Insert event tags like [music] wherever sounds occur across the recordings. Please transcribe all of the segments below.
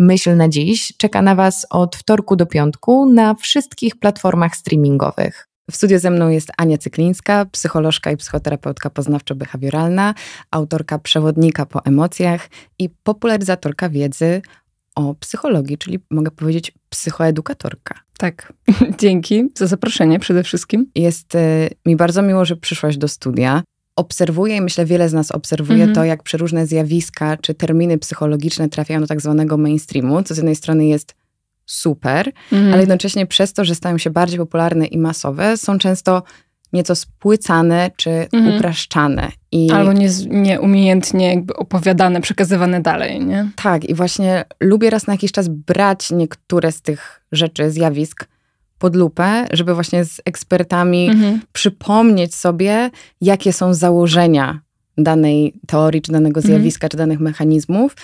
Myśl na dziś czeka na Was od wtorku do piątku na wszystkich platformach streamingowych. W studiu ze mną jest Ania Cyklińska, psycholożka i psychoterapeutka poznawczo-behawioralna, autorka przewodnika po emocjach i popularyzatorka wiedzy o psychologii, czyli mogę powiedzieć psychoedukatorka. Tak, [laughs] dzięki za zaproszenie przede wszystkim. Jest y, mi bardzo miło, że przyszłaś do studia obserwuję i myślę, wiele z nas obserwuje mhm. to, jak przeróżne zjawiska czy terminy psychologiczne trafiają do tak zwanego mainstreamu, co z jednej strony jest super, mhm. ale jednocześnie przez to, że stają się bardziej popularne i masowe, są często nieco spłycane czy mhm. upraszczane. I... Albo nie, nieumiejętnie jakby opowiadane, przekazywane dalej, nie? Tak, i właśnie lubię raz na jakiś czas brać niektóre z tych rzeczy, zjawisk pod lupę, żeby właśnie z ekspertami mhm. przypomnieć sobie, jakie są założenia danej teorii, czy danego mhm. zjawiska, mhm. czy danych mechanizmów.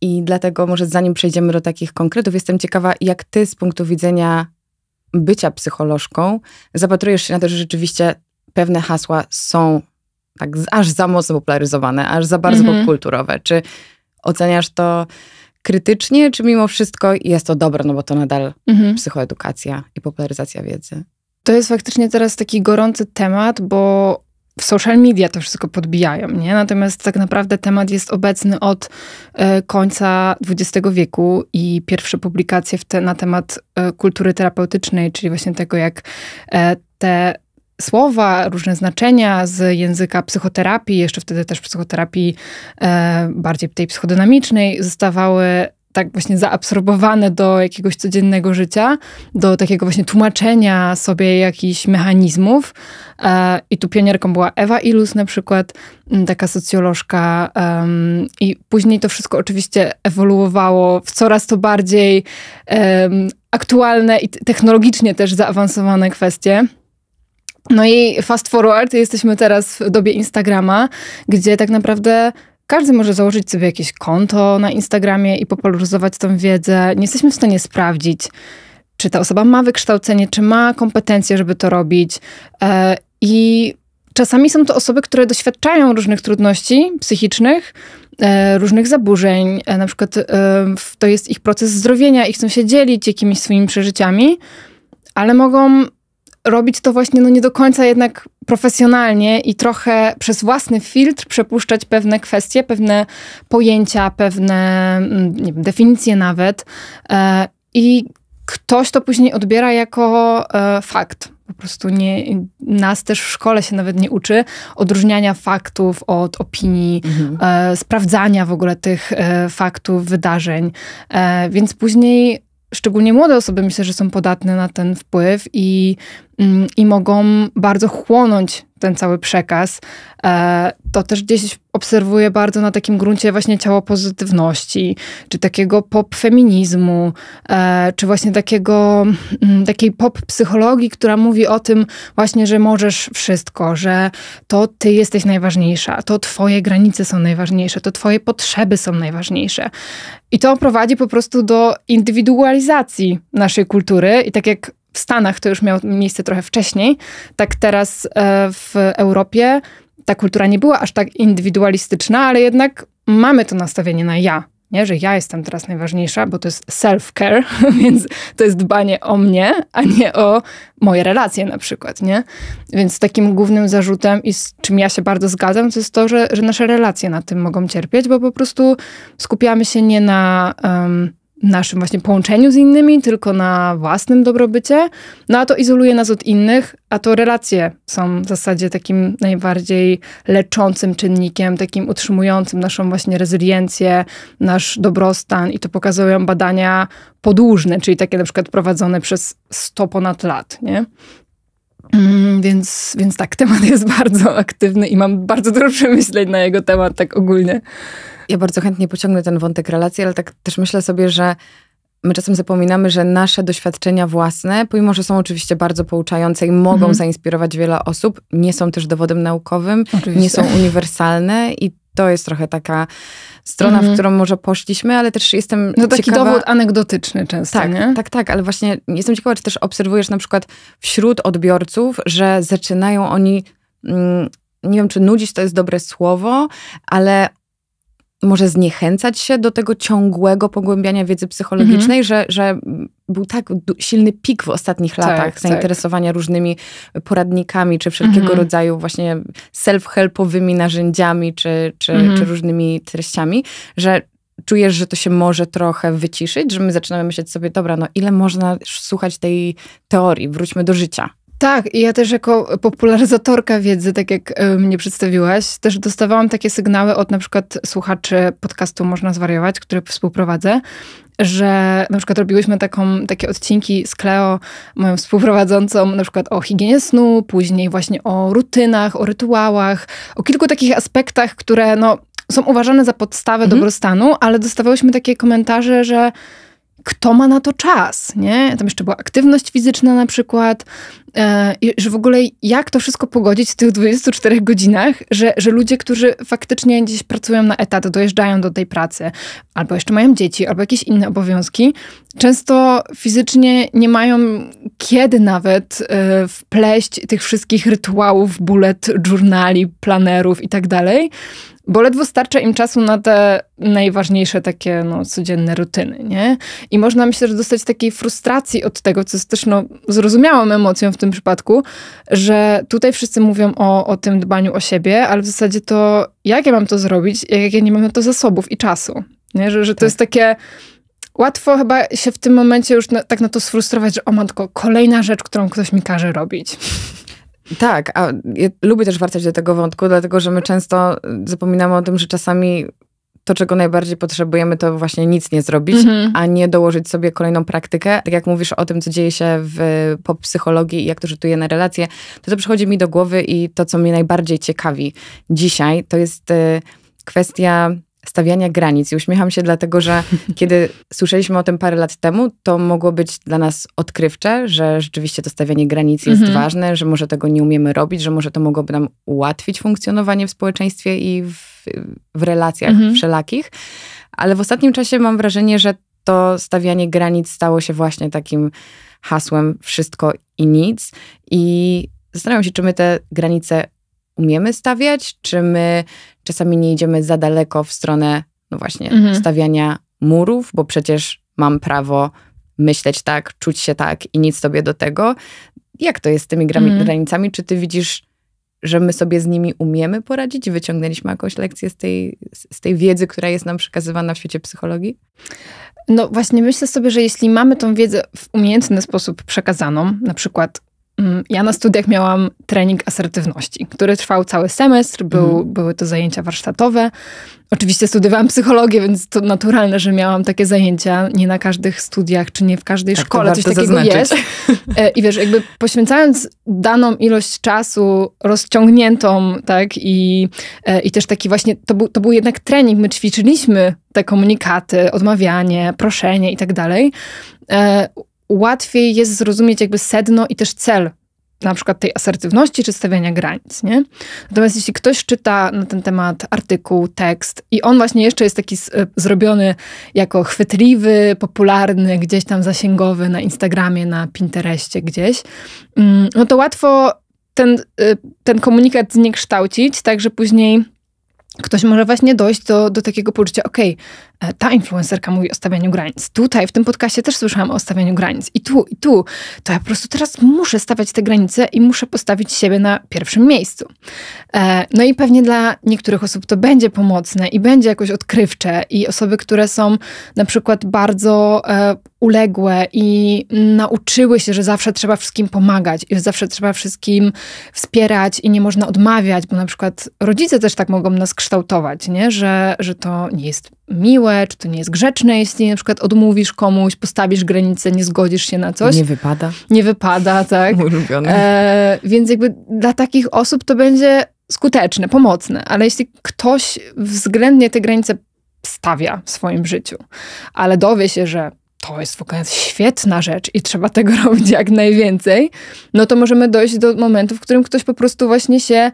I dlatego może zanim przejdziemy do takich konkretów, jestem ciekawa, jak ty z punktu widzenia bycia psycholożką zapatrujesz się na to, że rzeczywiście pewne hasła są tak aż za mocno popularyzowane, aż za bardzo mhm. popkulturowe. Czy oceniasz to krytycznie, czy mimo wszystko jest to dobre, no bo to nadal mhm. psychoedukacja i popularyzacja wiedzy? To jest faktycznie teraz taki gorący temat, bo w social media to wszystko podbijają, nie? Natomiast tak naprawdę temat jest obecny od e, końca XX wieku i pierwsze publikacje te, na temat e, kultury terapeutycznej, czyli właśnie tego, jak e, te słowa, różne znaczenia z języka psychoterapii, jeszcze wtedy też psychoterapii e, bardziej tej psychodynamicznej, zostawały tak właśnie zaabsorbowane do jakiegoś codziennego życia, do takiego właśnie tłumaczenia sobie jakichś mechanizmów. E, I tu pionierką była Ewa Ilus na przykład, taka socjolożka. I później to wszystko oczywiście ewoluowało w coraz to bardziej aktualne i technologicznie też zaawansowane kwestie. No i fast forward, jesteśmy teraz w dobie Instagrama, gdzie tak naprawdę każdy może założyć sobie jakieś konto na Instagramie i popularyzować tą wiedzę. Nie jesteśmy w stanie sprawdzić, czy ta osoba ma wykształcenie, czy ma kompetencje, żeby to robić. E, I czasami są to osoby, które doświadczają różnych trudności psychicznych, e, różnych zaburzeń. E, na przykład to jest ich proces zdrowienia i chcą się dzielić jakimiś swoimi przeżyciami, ale mogą robić to właśnie no nie do końca jednak profesjonalnie i trochę przez własny filtr przepuszczać pewne kwestie, pewne pojęcia, pewne mm, wiem, definicje nawet. E, I ktoś to później odbiera jako e, fakt. Po prostu nie, nas też w szkole się nawet nie uczy odróżniania faktów od opinii, mhm. E, sprawdzania w ogóle tych faktów, wydarzeń. więc później szczególnie młode osoby myślę, że są podatne na ten wpływ i Mm, i mogą bardzo chłonąć ten cały przekaz. E, to też gdzieś obserwuję bardzo na takim gruncie właśnie ciało pozytywności, czy takiego pop feminizmu, e, czy właśnie takiego, mm, takiej pop psychologii, która mówi o tym właśnie, że możesz wszystko, że to ty jesteś najważniejsza, to twoje granice są najważniejsze, to twoje potrzeby są najważniejsze. I to prowadzi po prostu do indywidualizacji naszej kultury i tak jak w Stanach to już miało miejsce trochę wcześniej, tak teraz e, w Europie ta kultura nie była aż tak indywidualistyczna, ale jednak mamy to nastawienie na ja. Nie, że ja jestem teraz najważniejsza, bo to jest self-care, [laughs] więc to jest dbanie o mnie, a nie o moje relacje na przykład, nie? Więc takim głównym zarzutem i z czym ja się bardzo zgadzam, to jest to, że, że nasze relacje na tym mogą cierpieć, bo po prostu skupiamy się nie na um, naszym właśnie połączeniu z innymi, tylko na własnym dobrobycie. No a to izoluje nas od innych, a to relacje są w zasadzie takim najbardziej leczącym czynnikiem, takim utrzymującym naszą właśnie rezyliencję, nasz dobrostan i to pokazują badania podłużne, czyli takie na przykład prowadzone przez 100 ponad lat, nie? Mm, więc, więc tak, [laughs] temat jest bardzo aktywny i mam bardzo dużo przemyśleń na jego temat, tak ogólnie. Ja bardzo chętnie pociągnę ten wątek relacji, ale tak też myślę sobie, że my czasem zapominamy, że nasze doświadczenia własne, pomimo że są oczywiście bardzo pouczające i mogą mhm. zainspirować wiele osób, nie są też dowodem naukowym, oczywiście. nie są uniwersalne i to jest trochę taka strona, mhm. w którą może poszliśmy, ale też jestem no, taki dowód anegdotyczny często, tak, nie? Tak, tak, ale właśnie jestem ciekawa, czy też obserwujesz na przykład wśród odbiorców, że zaczynają oni... Mm, nie wiem, czy nudzić to jest dobre słowo, ale może zniechęcać się do tego ciągłego pogłębiania wiedzy psychologicznej, mhm. że, że był tak silny pik w ostatnich tak, latach tak, zainteresowania tak. różnymi poradnikami, czy wszelkiego mhm. rodzaju właśnie self-helpowymi narzędziami, czy, czy, mhm. czy różnymi treściami, że czujesz, że to się może trochę wyciszyć, że my zaczynamy myśleć sobie, dobra, no ile można słuchać tej teorii, wróćmy do życia. Tak, i ja też jako popularyzatorka wiedzy, tak jak e, mnie przedstawiłaś, też dostawałam takie sygnały od na przykład słuchaczy podcastu Można Zwariować, który współprowadzę, że na przykład robiłyśmy taką, takie odcinki z Kleo, moją współprowadzącą, na przykład o higienie snu, później właśnie o rutynach, o rytuałach, o kilku takich aspektach, które no, są uważane za podstawę mhm. dobrostanu, ale dostawałyśmy takie komentarze, że kto ma na to czas, nie? Tam jeszcze była aktywność fizyczna na przykład, e, i że w ogóle jak to wszystko pogodzić w tych 24 godzinach, że, że ludzie, którzy faktycznie gdzieś pracują na etat, dojeżdżają do tej pracy, albo jeszcze mają dzieci, albo jakieś inne obowiązki, często fizycznie nie mają kiedy nawet e, wpleść tych wszystkich rytuałów, bullet, journali, planerów i tak dalej bo ledwo starcza im czasu na te najważniejsze takie no, codzienne rutyny, nie? I można myślę, że dostać takiej frustracji od tego, co jest też no, zrozumiałą emocją w tym przypadku, że tutaj wszyscy mówią o, o tym dbaniu o siebie, ale w zasadzie to jak ja mam to zrobić, jak ja nie mam na to zasobów i czasu, nie? Że, że to tak. jest takie... Łatwo chyba się w tym momencie już na, tak na to sfrustrować, że o matko, kolejna rzecz, którą ktoś mi każe robić. Tak, a ja lubię też wracać do tego wątku, dlatego że my często zapominamy o tym, że czasami to, czego najbardziej potrzebujemy, to właśnie nic nie zrobić, mm -hmm. a nie dołożyć sobie kolejną praktykę. Tak jak mówisz o tym, co dzieje się w pop psychologii i jak to rzutuje na relacje, to to przychodzi mi do głowy i to, co mnie najbardziej ciekawi dzisiaj, to jest y, kwestia stawiania granic. I uśmiecham się dlatego, że [laughs] kiedy słyszeliśmy o tym parę lat temu, to mogło być dla nas odkrywcze, że rzeczywiście to stawianie granic jest mm -hmm. ważne, że może tego nie umiemy robić, że może to mogłoby nam ułatwić funkcjonowanie w społeczeństwie i w, w relacjach mm -hmm. wszelakich. Ale w ostatnim czasie mam wrażenie, że to stawianie granic stało się właśnie takim hasłem wszystko i nic. I zastanawiam się, czy my te granice umiemy stawiać, czy my czasami nie idziemy za daleko w stronę, no właśnie, mhm. stawiania murów, bo przecież mam prawo myśleć tak, czuć się tak i nic sobie do tego. Jak to jest z tymi mhm. granicami? Czy ty widzisz, że my sobie z nimi umiemy poradzić? Wyciągnęliśmy jakąś lekcję z tej, z tej wiedzy, która jest nam przekazywana w świecie psychologii? No właśnie myślę sobie, że jeśli mamy tą wiedzę w umiejętny sposób przekazaną, na przykład Mm, ja na studiach miałam trening asertywności, który trwał cały semestr, był, mhm. były to zajęcia warsztatowe. Oczywiście studiowałam psychologię, więc to naturalne, że miałam takie zajęcia. Nie na każdych studiach, czy nie w każdej tak, szkole coś takiego zaznaczyć. jest. E, I wiesz, jakby poświęcając daną ilość czasu rozciągniętą, tak, i, e, i też taki właśnie, to był, to był jednak trening, my ćwiczyliśmy te komunikaty, odmawianie, proszenie i tak dalej e, łatwiej jest zrozumieć jakby sedno i też cel na przykład tej asertywności czy stawiania granic, nie? Natomiast jeśli ktoś czyta na ten temat artykuł, tekst i on właśnie jeszcze jest taki e, zrobiony jako chwytliwy, popularny, gdzieś tam zasięgowy na Instagramie, na Pinterestie gdzieś, mm, no to łatwo ten, e, ten komunikat zniekształcić, tak że później ktoś może właśnie dojść do, do takiego poczucia, okej, okay, E, ta influencerka mówi o stawianiu granic. Tutaj w tym podcaście też słyszałam o stawianiu granic. I tu, i tu. To ja po prostu teraz muszę stawiać te granice i muszę postawić siebie na pierwszym miejscu. E, no i pewnie dla niektórych osób to będzie pomocne i będzie jakoś odkrywcze. I osoby, które są na przykład bardzo e, uległe i nauczyły się, że zawsze trzeba wszystkim pomagać i że zawsze trzeba wszystkim wspierać i nie można odmawiać, bo na przykład rodzice też tak mogą nas kształtować, nie? Że, że to nie jest miłe, czy to nie jest grzeczne, jeśli na przykład odmówisz komuś, postawisz granicę, nie zgodzisz się na coś. Nie wypada. Nie wypada, tak. [laughs] Mój ulubiony. E, więc jakby dla takich osób to będzie skuteczne, pomocne, ale jeśli ktoś względnie te granice stawia w swoim życiu, ale dowie się, że to jest w ogóle świetna rzecz i trzeba tego [laughs] robić jak najwięcej, no to możemy dojść do momentu, w którym ktoś po prostu właśnie się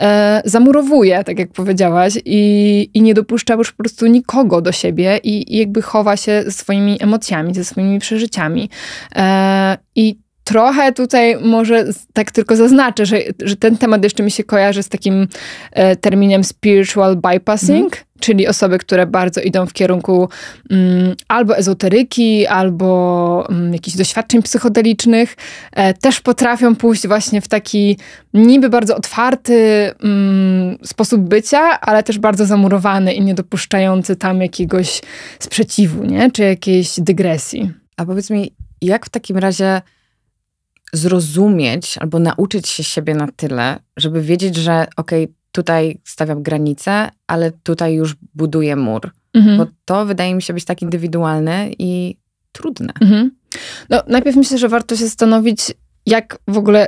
e, zamurowuje, tak jak powiedziałaś, i, i nie dopuszcza już po prostu nikogo do siebie i, i jakby chowa się ze swoimi emocjami, ze swoimi przeżyciami. E, I Trochę tutaj może tak tylko zaznaczę, że, że ten temat jeszcze mi się kojarzy z takim e, terminem spiritual bypassing, mm. czyli osoby, które bardzo idą w kierunku mm, albo ezoteryki, albo mm, jakichś doświadczeń psychodelicznych, e, też potrafią pójść właśnie w taki niby bardzo otwarty mm, sposób bycia, ale też bardzo zamurowany i niedopuszczający tam jakiegoś sprzeciwu, nie? czy jakiejś dygresji. A powiedz mi, jak w takim razie zrozumieć albo nauczyć się siebie na tyle, żeby wiedzieć, że okej, okay, tutaj stawiam granicę, ale tutaj już buduję mur. Mhm. Bo to wydaje mi się być tak indywidualne i trudne. Mhm. No, najpierw myślę, że warto się zastanowić, jak w ogóle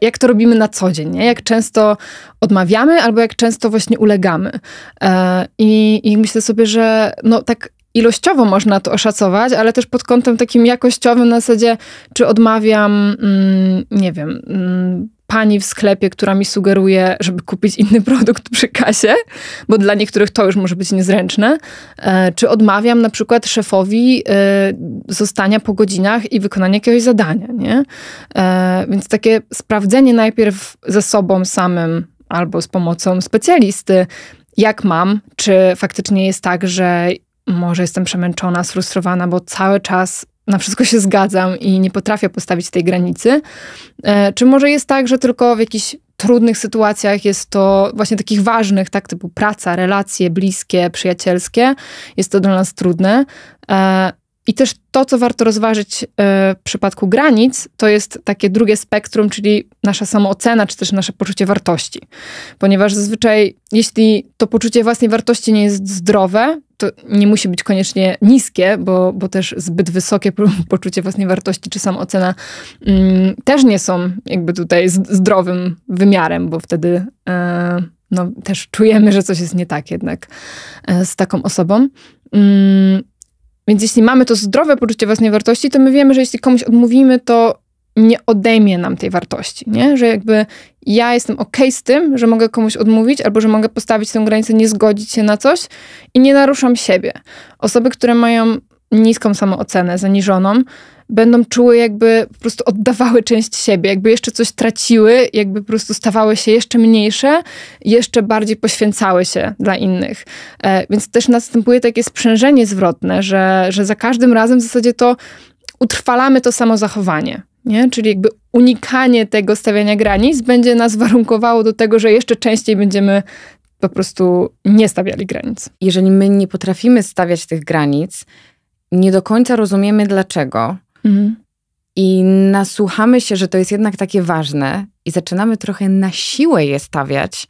jak to robimy na co dzień, nie? jak często odmawiamy, albo jak często właśnie ulegamy. E, I, I myślę sobie, że no tak ilościowo można to oszacować, ale też pod kątem takim jakościowym na zasadzie, czy odmawiam, mm, nie wiem, mm, pani w sklepie, która mi sugeruje, żeby kupić inny produkt przy kasie, bo dla niektórych to już może być niezręczne, e, czy odmawiam na przykład szefowi e, zostania po godzinach i wykonania jakiegoś zadania, nie? E, więc takie sprawdzenie najpierw ze sobą samym albo z pomocą specjalisty, jak mam, czy faktycznie jest tak, że może jestem przemęczona, sfrustrowana, bo cały czas na wszystko się zgadzam i nie potrafię postawić tej granicy. E, czy może jest tak, że tylko w jakichś trudnych sytuacjach jest to właśnie takich ważnych, tak typu praca, relacje bliskie, przyjacielskie, jest to dla nas trudne. E, i też to, co warto rozważyć e, w przypadku granic, to jest takie drugie spektrum, czyli nasza samoocena, czy też nasze poczucie wartości. Ponieważ zazwyczaj, jeśli to poczucie własnej wartości nie jest zdrowe, to nie musi być koniecznie niskie, bo, bo też zbyt wysokie [laughs] poczucie własnej wartości czy samoocena mm, też nie są jakby tutaj zdrowym wymiarem, bo wtedy e, no, też czujemy, że coś jest nie tak jednak e, z taką osobą. Mm, więc jeśli mamy to zdrowe poczucie własnej wartości, to my wiemy, że jeśli komuś odmówimy, to nie odejmie nam tej wartości, nie? Że jakby ja jestem ok z tym, że mogę komuś odmówić, albo że mogę postawić tę granicę, nie zgodzić się na coś i nie naruszam siebie. Osoby, które mają niską samoocenę, zaniżoną, będą czuły jakby po prostu oddawały część siebie, jakby jeszcze coś traciły, jakby po prostu stawały się jeszcze mniejsze, jeszcze bardziej poświęcały się dla innych. E, więc też następuje takie sprzężenie zwrotne, że, że za każdym razem w zasadzie to utrwalamy to samo zachowanie. Nie? Czyli jakby unikanie tego stawiania granic będzie nas warunkowało do tego, że jeszcze częściej będziemy po prostu nie stawiali granic. Jeżeli my nie potrafimy stawiać tych granic, nie do końca rozumiemy dlaczego. Mhm. I nasłuchamy się, że to jest jednak takie ważne, i zaczynamy trochę na siłę je stawiać,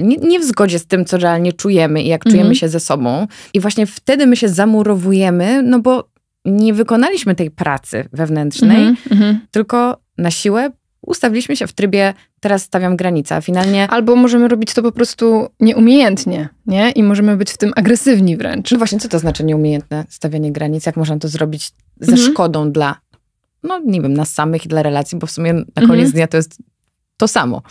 nie, nie, w zgodzie z tym, co realnie czujemy i jak mhm. czujemy się ze sobą. I właśnie wtedy my się zamurowujemy, no bo nie wykonaliśmy tej pracy wewnętrznej, mhm. mhm. tylko na siłę ustawiliśmy się w trybie teraz stawiam granicę, finalnie... Albo możemy robić to po prostu nieumiejętnie, nie? I możemy być w tym agresywni wręcz. No właśnie, co to znaczy nieumiejętne stawianie granic? Jak można to zrobić ze mhm. szkodą dla, no nie wiem, nas samych i dla relacji, bo w sumie na koniec mhm. dnia to jest to samo.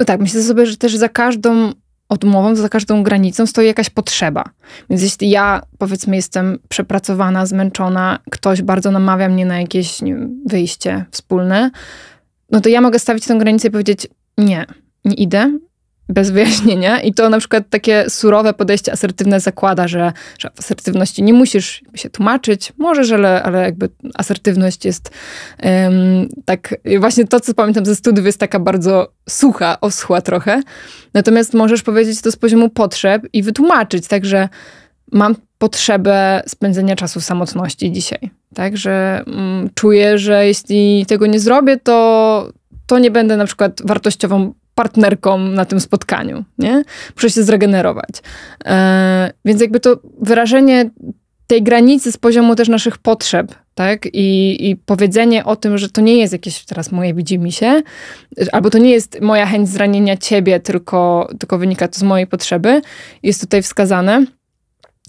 No tak, myślę sobie, że też za każdą odmową, za każdą granicą stoi jakaś potrzeba. Więc jeśli ja, powiedzmy, jestem przepracowana, zmęczona, ktoś bardzo namawia mnie na jakieś wyjście wspólne, no to ja mogę stawić tę granicę i powiedzieć nie, nie idę, bez wyjaśnienia. I to na przykład takie surowe podejście asertywne zakłada, że, że asertywności nie musisz się tłumaczyć. Możesz, ale, ale jakby asertywność jest um, tak, właśnie to, co pamiętam ze studiów, jest taka bardzo sucha, oschła trochę. Natomiast możesz powiedzieć to z poziomu potrzeb i wytłumaczyć, także mam potrzebę spędzenia czasu w samotności dzisiaj. Tak, że mm, czuję, że jeśli tego nie zrobię, to, to nie będę na przykład wartościową partnerką na tym spotkaniu, nie? Muszę się zregenerować. E, więc jakby to wyrażenie tej granicy z poziomu też naszych potrzeb, tak? I, I, powiedzenie o tym, że to nie jest jakieś teraz moje widzimy się, albo to nie jest moja chęć zranienia ciebie, tylko, tylko wynika to z mojej potrzeby, jest tutaj wskazane.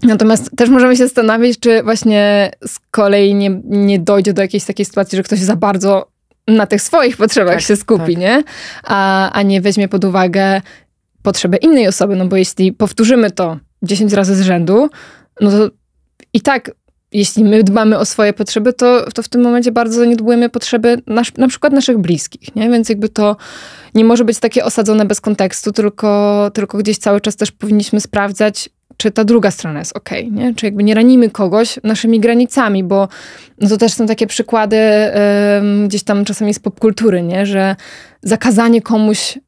Natomiast też możemy się zastanawiać, czy właśnie z kolei nie, nie dojdzie do jakiejś takiej sytuacji, że ktoś za bardzo na tych swoich potrzebach tak, się skupi, tak. nie? A, a nie weźmie pod uwagę potrzeby innej osoby, no bo jeśli powtórzymy to 10 razy z rzędu, no to i tak jeśli my dbamy o swoje potrzeby, to, to w tym momencie bardzo zaniedbujemy potrzeby nasz, na przykład naszych bliskich, nie? Więc jakby to nie może być takie osadzone bez kontekstu, tylko, tylko gdzieś cały czas też powinniśmy sprawdzać, czy ta druga strona jest ok, nie? Czy jakby nie ranimy kogoś naszymi granicami, bo no to też są takie przykłady yy, gdzieś tam czasami z popkultury, nie? Że zakazanie komuś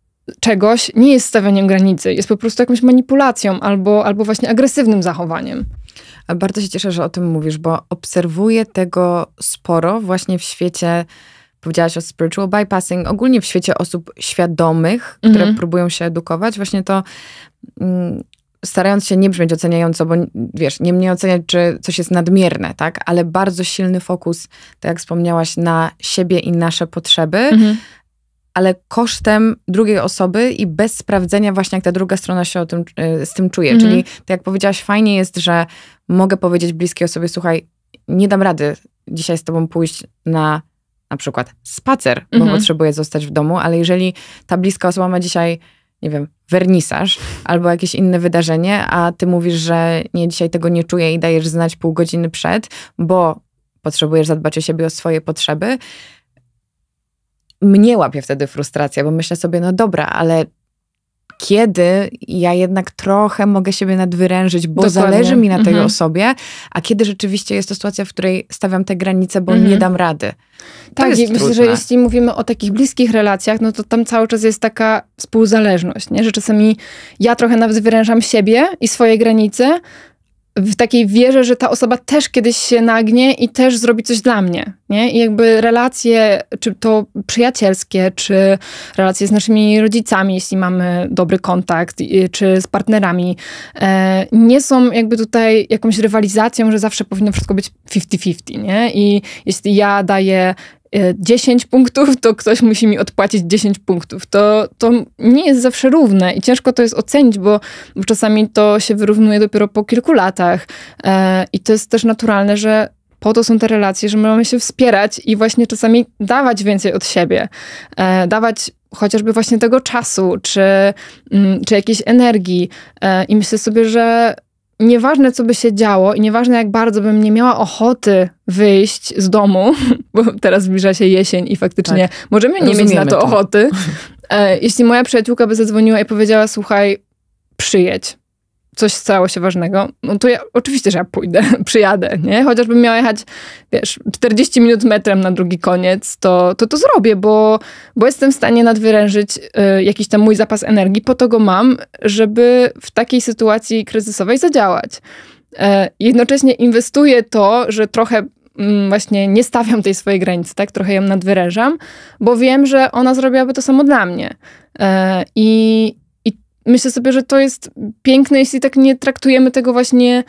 czegoś nie jest stawianiem granicy, jest po prostu jakąś manipulacją albo, albo właśnie agresywnym zachowaniem. A bardzo się cieszę, że o tym mówisz, bo obserwuję tego sporo właśnie w świecie powiedziałaś o spiritual bypassing, ogólnie w świecie osób świadomych, które mm -hmm. próbują się edukować, właśnie to mm, starając się nie brzmieć oceniająco, bo wiesz, nie mnie oceniać, czy coś jest nadmierne, tak? Ale bardzo silny fokus, tak jak wspomniałaś, na siebie i nasze potrzeby, mhm. ale kosztem drugiej osoby i bez sprawdzenia właśnie, jak ta druga strona się tym, y, z tym czuje. Mhm. Czyli tak jak powiedziałaś, fajnie jest, że mogę powiedzieć bliskiej osobie, słuchaj, nie dam rady dzisiaj z tobą pójść na na przykład spacer, bo mhm. potrzebuję zostać w domu, ale jeżeli ta bliska osoba ma dzisiaj nie wiem, wernisaż albo jakieś inne wydarzenie, a ty mówisz, że nie, dzisiaj tego nie czuję i dajesz znać pół godziny przed, bo potrzebujesz zadbać o siebie, o swoje potrzeby, mnie łapie wtedy frustracja, bo myślę sobie, no dobra, ale kiedy ja jednak trochę mogę siebie nadwyrężyć, bo Dokładnie. zależy mi na tej mhm. osobie, a kiedy rzeczywiście jest to sytuacja, w której stawiam te granice, bo mhm. nie dam rady. To tak, i myślę, że jeśli mówimy o takich bliskich relacjach, no to tam cały czas jest taka współzależność, nie? że czasami ja trochę nawet wyrężam siebie i swoje granice, w takiej wierze, że ta osoba też kiedyś się nagnie i też zrobi coś dla mnie. Nie? I jakby relacje, czy to przyjacielskie, czy relacje z naszymi rodzicami, jeśli mamy dobry kontakt, czy z partnerami, e, nie są jakby tutaj jakąś rywalizacją, że zawsze powinno wszystko być 50-50. Nie? I jeśli ja daję 10 e, punktów, to ktoś musi mi odpłacić 10 punktów. To, to nie jest zawsze równe i ciężko to jest ocenić, bo, bo czasami to się wyrównuje dopiero po kilku latach. E, I to jest też naturalne, że po to są te relacje, że my mamy się wspierać i właśnie czasami dawać więcej od siebie, e, dawać chociażby właśnie tego czasu, czy, mm, czy jakiejś energii. I myślę sobie, że nieważne co by się działo i nieważne jak bardzo bym nie miała ochoty wyjść z domu, [laughs] bo teraz zbliża się jesień i faktycznie tak. możemy nie Rozumiemy mieć na to, to. ochoty. E, jeśli moja przyjaciółka by zadzwoniła i powiedziała, słuchaj, przyjedź coś stało się ważnego, no to ja, oczywiście, że ja pójdę, [laughs] przyjadę, nie? Chociażbym miała jechać, wiesz, 40 minut metrem na drugi koniec, to to, to zrobię, bo, bo jestem w stanie nadwyrężyć y, jakiś tam mój zapas energii, po to go mam, żeby w takiej sytuacji kryzysowej zadziałać. Y, jednocześnie inwestuję to, że trochę mm, właśnie nie stawiam tej swojej granicy, tak? Trochę ją nadwyrężam, bo wiem, że ona zrobiłaby to samo dla mnie. E, I, myślę sobie, że to jest piękne, jeśli tak nie traktujemy tego właśnie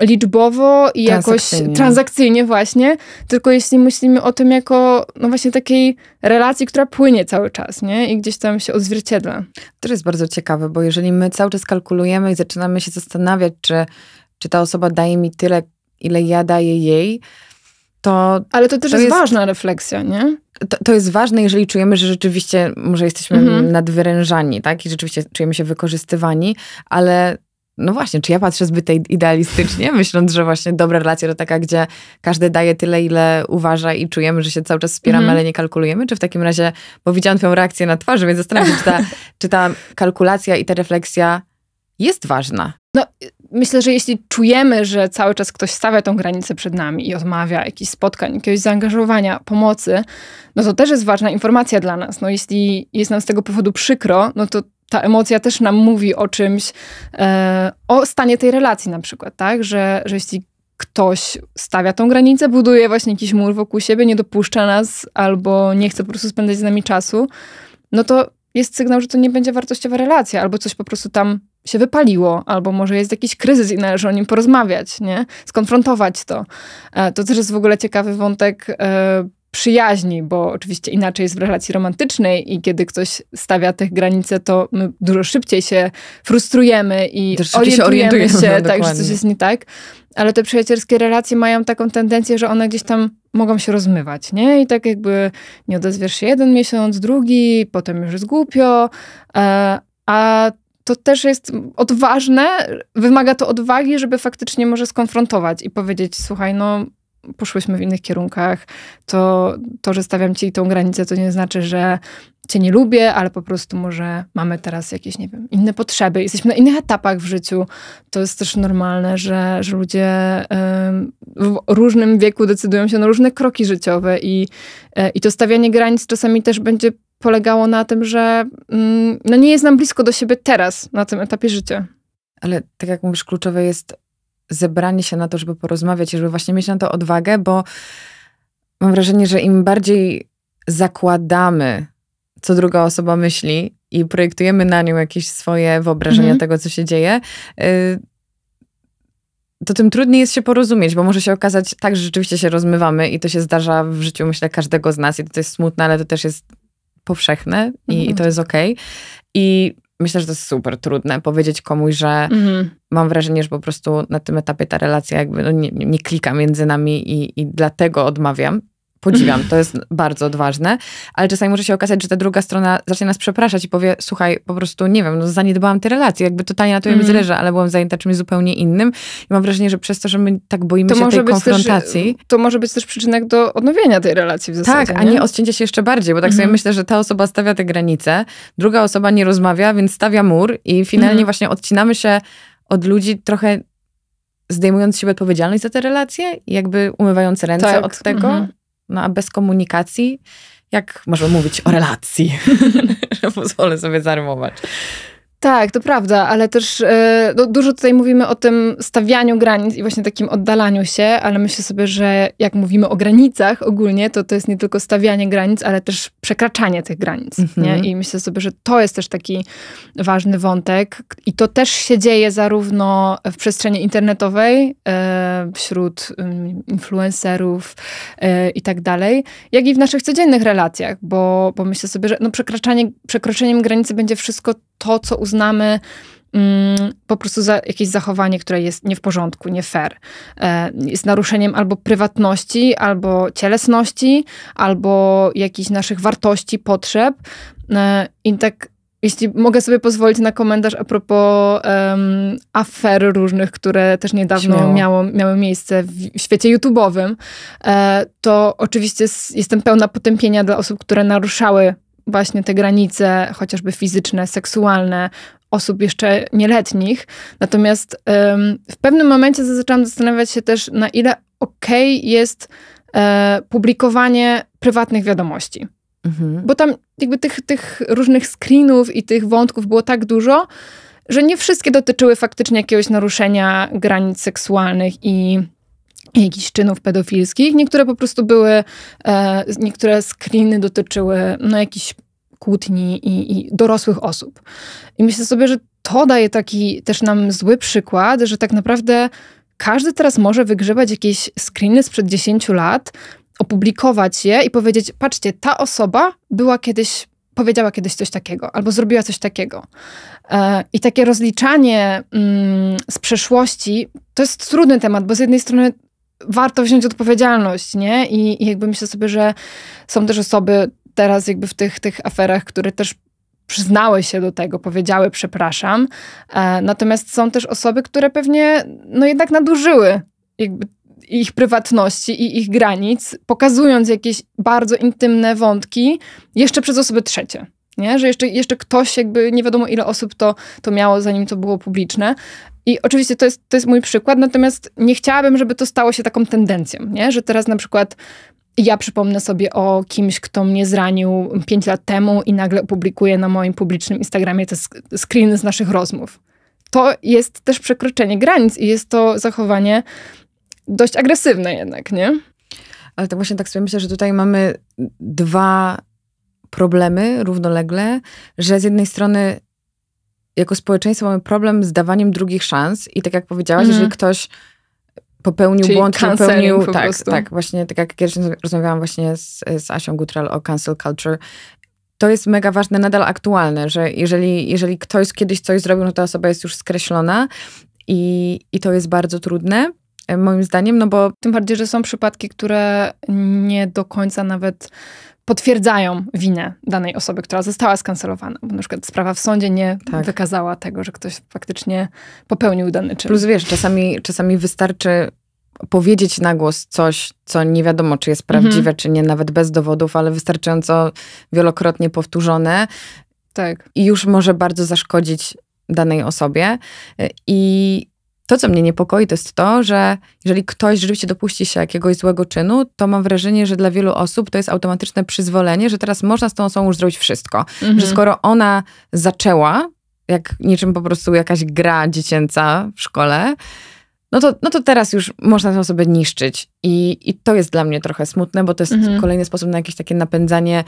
liczbowo i transakcyjnie. jakoś transakcyjnie właśnie, tylko jeśli myślimy o tym jako no właśnie takiej relacji, która płynie cały czas, nie? I gdzieś tam się odzwierciedla. To jest bardzo ciekawe, bo jeżeli my cały czas kalkulujemy i zaczynamy się zastanawiać, czy, czy ta osoba daje mi tyle, ile ja daję jej, to... Ale to też to jest, jest ważna refleksja, nie? to, to jest ważne, jeżeli czujemy, że rzeczywiście może jesteśmy mhm. nadwyrężani, tak? I rzeczywiście czujemy się wykorzystywani, ale no właśnie, czy ja patrzę zbyt idealistycznie, [laughs] myśląc, że właśnie dobra relacja to taka, gdzie każdy daje tyle, ile uważa i czujemy, że się cały czas wspieramy, mm. ale nie kalkulujemy? Czy w takim razie, bo widziałam twoją reakcję na twarzy, więc zastanawiam się, czy ta, [laughs] czy ta kalkulacja i ta refleksja jest ważna? No, myślę, że jeśli czujemy, że cały czas ktoś stawia tą granicę przed nami i odmawia jakichś spotkań, jakiegoś zaangażowania, pomocy, no to też jest ważna informacja dla nas. No jeśli jest nam z tego powodu przykro, no to ta emocja też nam mówi o czymś, e, o stanie tej relacji na przykład, tak? Że, że jeśli ktoś stawia tą granicę, buduje właśnie jakiś mur wokół siebie, nie dopuszcza nas albo nie chce po prostu spędzać z nami czasu, no to jest sygnał, że to nie będzie wartościowa relacja, albo coś po prostu tam się wypaliło, albo może jest jakiś kryzys i należy o nim porozmawiać, nie? Skonfrontować to. E, to też jest w ogóle ciekawy wątek e, przyjaźni, bo oczywiście inaczej jest w relacji romantycznej i kiedy ktoś stawia tych granice, to my dużo szybciej się frustrujemy i też orientujemy się, orientujemy, się no, tak, że coś jest nie tak. Ale te przyjacielskie relacje mają taką tendencję, że one gdzieś tam mogą się rozmywać, nie? I tak jakby nie odezwiesz się jeden miesiąc, drugi, potem już jest głupio, e, a to też jest odważne, wymaga to odwagi, żeby faktycznie może skonfrontować i powiedzieć, słuchaj, no poszłyśmy w innych kierunkach, to to, że stawiam ci tą granicę, to nie znaczy, że cię nie lubię, ale po prostu może mamy teraz jakieś, nie wiem, inne potrzeby, jesteśmy na innych etapach w życiu. To jest też normalne, że, że ludzie w różnym wieku decydują się na różne kroki życiowe i, e, i to stawianie granic czasami też będzie polegało na tym, że mm, no nie jest nam blisko do siebie teraz, na tym etapie życia. Ale tak jak mówisz, kluczowe jest zebranie się na to, żeby porozmawiać, żeby właśnie mieć na to odwagę, bo mam wrażenie, że im bardziej zakładamy, co druga osoba myśli i projektujemy na nią jakieś swoje wyobrażenia mhm. tego, co się dzieje, y, to tym trudniej jest się porozumieć, bo może się okazać tak, że rzeczywiście się rozmywamy i to się zdarza w życiu, myślę, każdego z nas i to jest smutne, ale to też jest powszechne i, mhm. i to jest okej. Okay. I myślę, że to jest super trudne powiedzieć komuś, że mhm. mam wrażenie, że po prostu na tym etapie ta relacja jakby no, nie, nie, klika między nami i, i dlatego odmawiam podziwiam, to jest bardzo odważne, ale czasami może się okazać, że ta druga strona zacznie nas przepraszać i powie, słuchaj, po prostu, nie wiem, no zaniedbałam te relacje, jakby totalnie na tym mm. mi zależy, ale byłam zajęta czymś zupełnie innym i mam wrażenie, że przez to, że my tak boimy to się tej konfrontacji... Też, to może być też przyczynek do odnowienia tej relacji w zasadzie, Tak, nie? a nie odcięcia się jeszcze bardziej, bo tak mm. sobie mhm. myślę, że ta osoba stawia te granice, druga osoba nie rozmawia, więc stawia mur i finalnie mm. właśnie odcinamy się od ludzi trochę zdejmując z siebie odpowiedzialność za te relacje, jakby umywając ręce tak. od tego. Mhm. No a bez komunikacji, jak możemy mówić o relacji? [laughs] Pozwolę sobie zarymować. Tak, to prawda, ale też e, no, dużo tutaj mówimy o tym stawianiu granic i właśnie takim oddalaniu się, ale myślę sobie, że jak mówimy o granicach ogólnie, to to jest nie tylko stawianie granic, ale też przekraczanie tych granic. Mhm. Nie? I myślę sobie, że to jest też taki ważny wątek i to też się dzieje zarówno w przestrzeni internetowej, e, wśród mm, influencerów e, i tak dalej, jak i w naszych codziennych relacjach, bo, bo myślę sobie, że no przekraczanie, przekroczeniem granicy będzie wszystko, to, co uznamy mm, po prostu za jakieś zachowanie, które jest nie w porządku, nie fair. E, jest naruszeniem albo prywatności, albo cielesności, albo jakichś naszych wartości, potrzeb. E, I tak jeśli mogę sobie pozwolić na komentarz a propos um, afer różnych, które też niedawno miało, miały miejsce w świecie YouTube'owym, e, to oczywiście z, jestem pełna potępienia dla osób, które naruszały właśnie te granice, chociażby fizyczne, seksualne, osób jeszcze nieletnich. Natomiast w pewnym momencie zaczęłam zastanawiać się też, na ile okej okay jest e, publikowanie prywatnych wiadomości. Mhm. Bo tam jakby tych, tych różnych screenów i tych wątków było tak dużo, że nie wszystkie dotyczyły faktycznie jakiegoś naruszenia granic seksualnych i jakichś czynów pedofilskich. Niektóre po prostu były, e, niektóre screeny dotyczyły no, jakichś kłótni i, i dorosłych osób. I myślę sobie, że to daje taki też nam zły przykład, że tak naprawdę każdy teraz może wygrzebać jakieś screeny sprzed 10 lat, opublikować je i powiedzieć: Patrzcie, ta osoba była kiedyś, powiedziała kiedyś coś takiego albo zrobiła coś takiego. E, I takie rozliczanie mm, z przeszłości to jest trudny temat, bo z jednej strony warto wziąć odpowiedzialność, nie? I, I jakby myślę sobie, że są też osoby teraz jakby w tych, tych aferach, które też przyznały się do tego, powiedziały przepraszam. E, natomiast są też osoby, które pewnie no jednak nadużyły jakby ich prywatności i ich granic, pokazując jakieś bardzo intymne wątki jeszcze przez osoby trzecie. Nie? Że jeszcze, jeszcze ktoś, jakby nie wiadomo ile osób to, to miało, zanim to było publiczne. I oczywiście to jest, to jest mój przykład, natomiast nie chciałabym, żeby to stało się taką tendencją, nie? że teraz na przykład ja przypomnę sobie o kimś, kto mnie zranił 5 lat temu i nagle opublikuję na moim publicznym Instagramie te screeny z naszych rozmów. To jest też przekroczenie granic i jest to zachowanie dość agresywne jednak, nie? Ale tak właśnie tak sobie myślę, że tutaj mamy dwa problemy równolegle, że z jednej strony jako społeczeństwo mamy problem z dawaniem drugich szans i tak jak powiedziałaś, mm. jeżeli mhm. ktoś popełnił Czyli błąd, popełnił... Po tak, prostu. tak, właśnie tak jak kiedyś rozmawiałam właśnie z, z Asią Gutrel o cancel culture, to jest mega ważne, nadal aktualne, że jeżeli, jeżeli ktoś kiedyś coś zrobił, no ta osoba jest już skreślona i, i to jest bardzo trudne, e, moim zdaniem, no bo... Tym bardziej, że są przypadki, które nie do końca nawet potwierdzają winę danej osoby, która została skancelowana. Bo na przykład sprawa w sądzie nie tak. wykazała tego, że ktoś faktycznie popełnił dany czyn. Plus wiesz, czasami, czasami wystarczy powiedzieć na głos coś, co nie wiadomo, czy jest mhm. prawdziwe, mhm. czy nie, nawet bez dowodów, ale wystarczająco wielokrotnie powtórzone. Tak. I już może bardzo zaszkodzić danej osobie. I to, co mnie niepokoi, to jest to, że jeżeli ktoś rzeczywiście dopuści się jakiegoś złego czynu, to mam wrażenie, że dla wielu osób to jest automatyczne przyzwolenie, że teraz można z tą osobą już zrobić wszystko. Mhm. Że skoro ona zaczęła, jak niczym po prostu jakaś gra dziecięca w szkole, no to, no to teraz już można tę osobę niszczyć. I, I to jest dla mnie trochę smutne, bo to jest mhm. kolejny sposób na jakieś takie napędzanie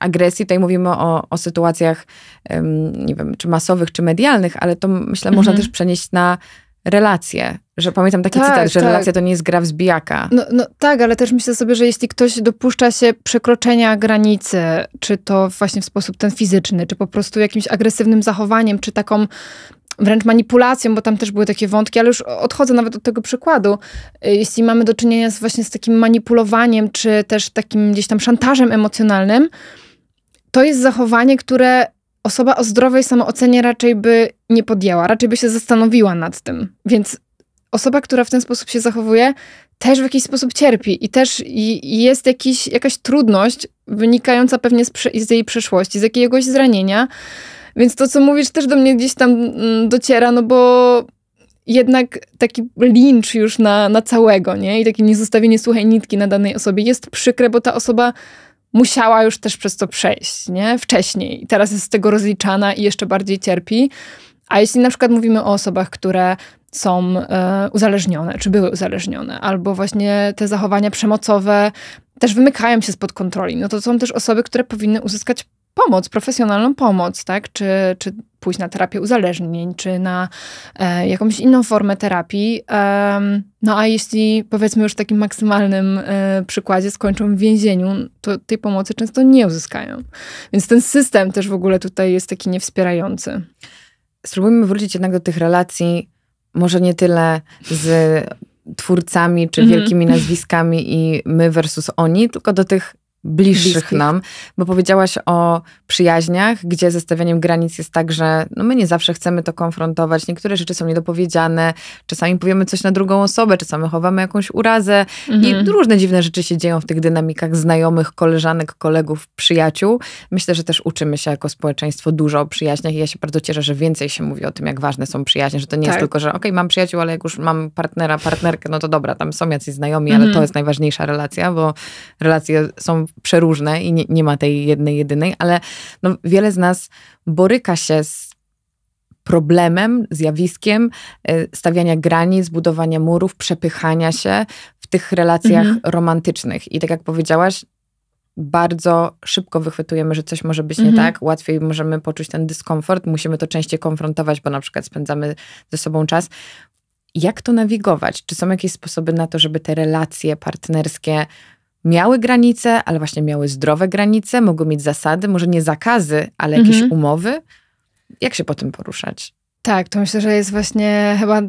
agresji. Tutaj mówimy o, o sytuacjach, um, nie wiem, czy masowych, czy medialnych, ale to myślę, mhm. można też przenieść na relacje. Że pamiętam taki tak, cytat, że tak. relacja tak. to nie jest gra w zbijaka. No, no tak, ale też myślę sobie, że jeśli ktoś dopuszcza się przekroczenia granicy, czy to właśnie w sposób ten fizyczny, czy po prostu jakimś agresywnym zachowaniem, czy taką wręcz manipulacją, bo tam też były takie wątki, ale już odchodzę nawet od tego przykładu. Y, jeśli mamy do czynienia z, właśnie z takim manipulowaniem, czy też takim gdzieś tam szantażem emocjonalnym, to jest zachowanie, które osoba o zdrowej samoocenie raczej by nie podjęła, raczej by się zastanowiła nad tym. Więc osoba, która w ten sposób się zachowuje, też w jakiś sposób cierpi i też jest jakiś, jakaś trudność wynikająca pewnie z, z jej przeszłości, z jakiegoś zranienia. Więc to, co mówisz, też do mnie gdzieś tam mm, dociera, no bo jednak taki lincz już na, na całego, nie? I takie niezostawienie suchej nitki na danej osobie jest przykre, bo ta osoba musiała już też przez to przejść, nie? Wcześniej. I teraz jest z tego rozliczana i jeszcze bardziej cierpi. A jeśli na przykład mówimy o osobach, które są e, uzależnione, czy były uzależnione, albo właśnie te zachowania przemocowe też wymykają się spod kontroli, no to są też osoby, które powinny uzyskać pomoc, profesjonalną pomoc, tak? Czy, czy pójść na terapię uzależnień, czy na e, jakąś inną formę terapii. E, no a jeśli powiedzmy już w takim maksymalnym e, przykładzie skończą w więzieniu, to tej pomocy często nie uzyskają. Więc ten system też w ogóle tutaj jest taki niewspierający. Spróbujmy wrócić jednak do tych relacji, może nie tyle z twórcami czy mhm. wielkimi nazwiskami i my versus oni, tylko do tych bliższych Bliskich. nam, bo powiedziałaś o przyjaźniach, gdzie zestawianiem granic jest tak, że no my nie zawsze chcemy to konfrontować, niektóre rzeczy są niedopowiedziane, czasami powiemy coś na drugą osobę, czasami chowamy jakąś urazę mhm. i różne dziwne rzeczy się dzieją w tych dynamikach znajomych, koleżanek, kolegów, przyjaciół. Myślę, że też uczymy się jako społeczeństwo dużo o przyjaźniach i ja się bardzo cieszę, że więcej się mówi o tym, jak ważne są przyjaźnie, że to nie tak. jest tylko, że ok, mam przyjaciół, ale jak już mam partnera, partnerkę, no to dobra, tam są jacyś znajomi, mhm. ale to mhm. jest najważniejsza relacja, bo relacje są przeróżne i nie, nie ma tej jednej, jedynej, ale no, wiele z nas boryka się z problemem, zjawiskiem y, stawiania granic, budowania murów, przepychania się w tych relacjach mhm. romantycznych. I tak jak powiedziałaś, bardzo szybko wychwytujemy, że coś może być mhm. nie tak, łatwiej możemy poczuć ten dyskomfort, musimy to częściej konfrontować, bo na przykład spędzamy ze sobą czas. Jak to nawigować? Czy są jakieś sposoby na to, żeby te relacje partnerskie miały granice, ale właśnie miały zdrowe granice, mogły mieć zasady, może nie zakazy, ale jakieś mhm. umowy. Jak się po tym poruszać? Tak, to myślę, że jest właśnie chyba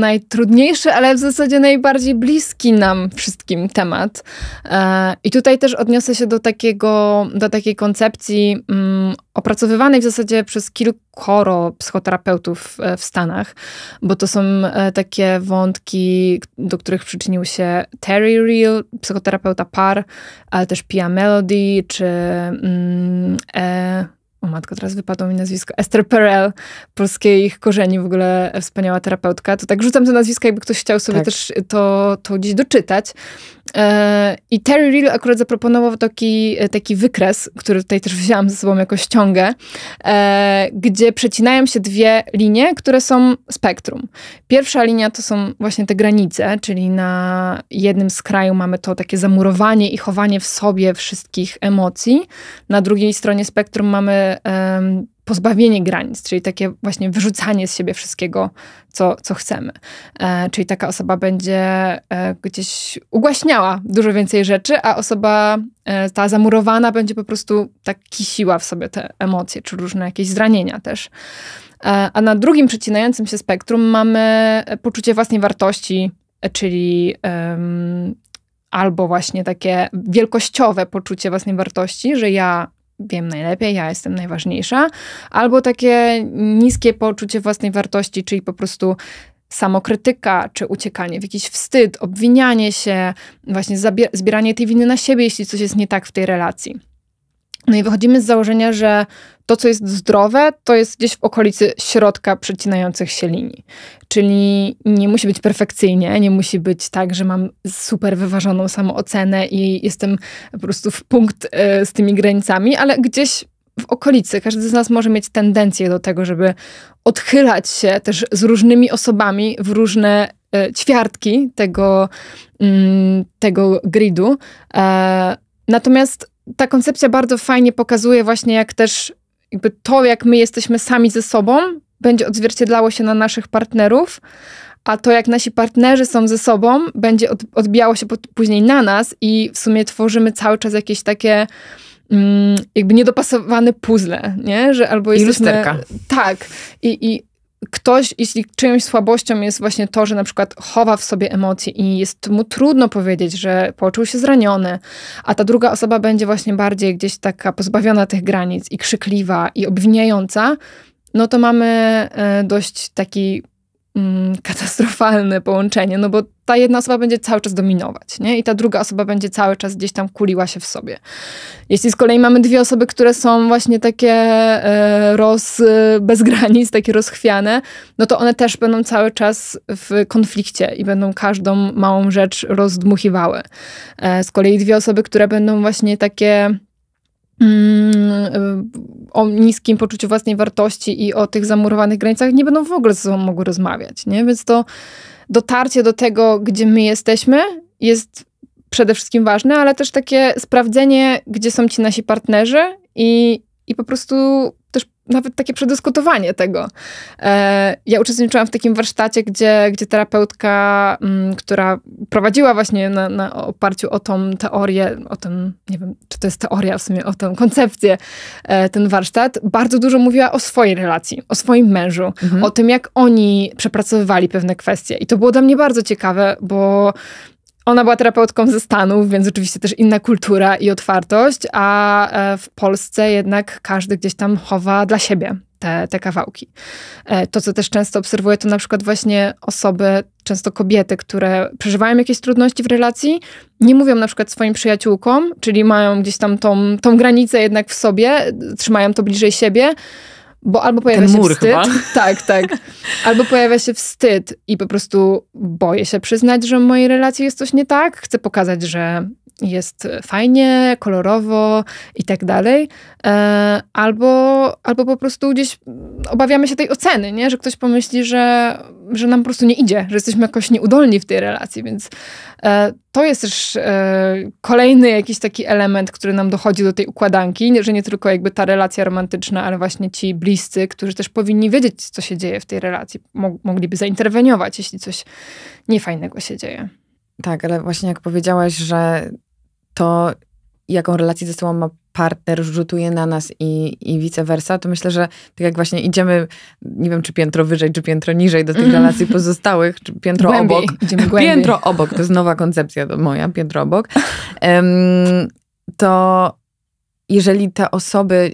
najtrudniejszy, ale w zasadzie najbardziej bliski nam wszystkim temat. E, I tutaj też odniosę się do, takiego, do takiej koncepcji mm, opracowywanej w zasadzie przez kilkoro psychoterapeutów e, w Stanach, bo to są e, takie wątki, do których przyczynił się Terry Real, psychoterapeuta par, ale też Pia Melody, czy... Mm, e, o matko, teraz wypadło mi nazwisko, Esther Perel, ich korzeni, w ogóle wspaniała terapeutka, to tak rzucam te nazwiska, jakby ktoś chciał sobie tak. też to, to gdzieś doczytać. E, I Terry Real akurat zaproponował taki, e, taki wykres, który tutaj też wzięłam ze sobą jako ściągę, e, gdzie przecinają się dwie linie, które są spektrum. Pierwsza linia to są właśnie te granice, czyli na jednym skraju mamy to takie zamurowanie i chowanie w sobie wszystkich emocji. Na drugiej stronie spektrum mamy pozbawienie granic, czyli takie właśnie wyrzucanie z siebie wszystkiego, co, co chcemy. E, czyli taka osoba będzie e, gdzieś ugłaśniała dużo więcej rzeczy, a osoba e, ta zamurowana będzie po prostu tak kisiła w sobie te emocje, czy różne jakieś zranienia też. E, a na drugim przecinającym się spektrum mamy e, poczucie własnej wartości, e, czyli albo właśnie takie wielkościowe poczucie własnej wartości, że ja wiem najlepiej, ja jestem najważniejsza, albo takie niskie poczucie własnej wartości, czyli po prostu samokrytyka, czy uciekanie w jakiś wstyd, obwinianie się, właśnie zbieranie tej winy na siebie, jeśli coś jest nie tak w tej relacji. No i wychodzimy z założenia, że to, co jest zdrowe, to jest gdzieś w okolicy środka przecinających się linii. Czyli nie musi być perfekcyjnie, nie musi być tak, że mam super wyważoną samoocenę i jestem po prostu w punkt e, z tymi granicami, ale gdzieś w okolicy. Każdy z nas może mieć tendencję do tego, żeby odchylać się też z różnymi osobami w różne e, ćwiartki tego, mm, tego gridu. E, natomiast ta koncepcja bardzo fajnie pokazuje właśnie, jak też jakby to, jak my jesteśmy sami ze sobą, będzie odzwierciedlało się na naszych partnerów, a to, jak nasi partnerzy są ze sobą, będzie odbijało się później na nas i w sumie tworzymy cały czas jakieś takie mm, jakby niedopasowane puzzle, nie? Że albo I jesteśmy... Lusterka. Tak. I, I ktoś, jeśli czyjąś słabością jest właśnie to, że na przykład chowa w sobie emocje i jest mu trudno powiedzieć, że poczuł się zraniony, a ta druga osoba będzie właśnie bardziej gdzieś taka pozbawiona tych granic i krzykliwa i obwiniająca, no to mamy e, dość taki Mm, katastrofalne połączenie, no bo ta jedna osoba będzie cały czas dominować, nie? I ta druga osoba będzie cały czas gdzieś tam kuliła się w sobie. Jeśli z kolei mamy dwie osoby, które są właśnie takie e, roz, e, bez granic, takie rozchwiane, no to one też będą cały czas w konflikcie i będą każdą małą rzecz rozdmuchiwały. E, z kolei dwie osoby, które będą właśnie takie Mm, y, o niskim poczuciu własnej wartości i o tych zamurowanych granicach nie będą w ogóle ze sobą mogły rozmawiać. Nie? Więc to dotarcie do tego, gdzie my jesteśmy, jest przede wszystkim ważne, ale też takie sprawdzenie, gdzie są ci nasi partnerzy i, i po prostu też nawet takie przedyskutowanie tego. E, ja uczestniczyłam w takim warsztacie, gdzie, gdzie terapeutka, mm, która prowadziła właśnie na, na oparciu o tą teorię, o tym, nie wiem, czy to jest teoria w sumie, o tę koncepcję, e, ten warsztat, bardzo dużo mówiła o swojej relacji, o swoim mężu, mhm. o tym, jak oni przepracowywali pewne kwestie. I to było dla mnie bardzo ciekawe, bo ona była terapeutką ze Stanów, więc oczywiście też inna kultura i otwartość, a e, w Polsce jednak każdy gdzieś tam chowa dla siebie te, te kawałki. E, to, co też często obserwuję, to na przykład właśnie osoby, często kobiety, które przeżywają jakieś trudności w relacji, nie mówią na przykład swoim przyjaciółkom, czyli mają gdzieś tam tą, tą granicę jednak w sobie, trzymają to bliżej siebie, bo albo pojawia Ten się mur, wstyd. Chyba. [laughs] Tak, tak. Albo pojawia się wstyd i po prostu boję się przyznać, że w mojej relacji jest coś nie tak. Chcę pokazać, że jest fajnie, kolorowo i tak dalej, e, albo, albo po prostu gdzieś obawiamy się tej oceny, nie? że ktoś pomyśli, że, że nam po prostu nie idzie, że jesteśmy jakoś nieudolni w tej relacji, więc e, to jest też e, kolejny jakiś taki element, który nam dochodzi do tej układanki, że nie tylko jakby ta relacja romantyczna, ale właśnie ci bliscy, którzy też powinni wiedzieć, co się dzieje w tej relacji, mogliby zainterweniować, jeśli coś niefajnego się dzieje. Tak, ale właśnie jak powiedziałaś, że to, jaką relację ze sobą ma partner, rzutuje na nas i, i vice versa, to myślę, że tak jak właśnie idziemy, nie wiem, czy piętro wyżej, czy piętro niżej do tych mhm. relacji pozostałych, czy piętro głębiej. obok. Idziemy [laughs] głębiej. Piętro obok, to jest nowa koncepcja moja, piętro obok. Um, to jeżeli te osoby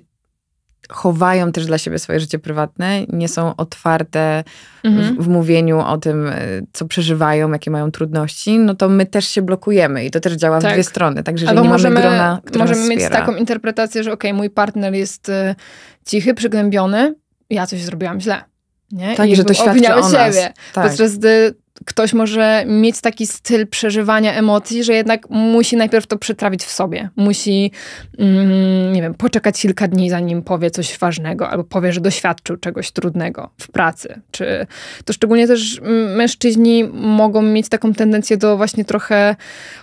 chowają też dla siebie swoje życie prywatne, nie są otwarte mhm. w, w, mówieniu o tym, e, co przeżywają, jakie mają trudności, no to my też się blokujemy i to też działa tak. w dwie strony. Także jeżeli nie możemy, mamy grona, które Możemy mieć taką interpretację, że okej, okay, mój partner jest y, cichy, przygnębiony, ja coś zrobiłam źle. Nie? Tak, I że to świadczy o nas. Siebie. Tak. Podczas gdy ktoś może mieć taki styl przeżywania emocji, że jednak musi najpierw to przetrawić w sobie. Musi, mm, nie wiem, poczekać kilka dni, zanim powie coś ważnego, albo powie, że doświadczył czegoś trudnego w pracy. Czy to szczególnie też mężczyźni mogą mieć taką tendencję do właśnie trochę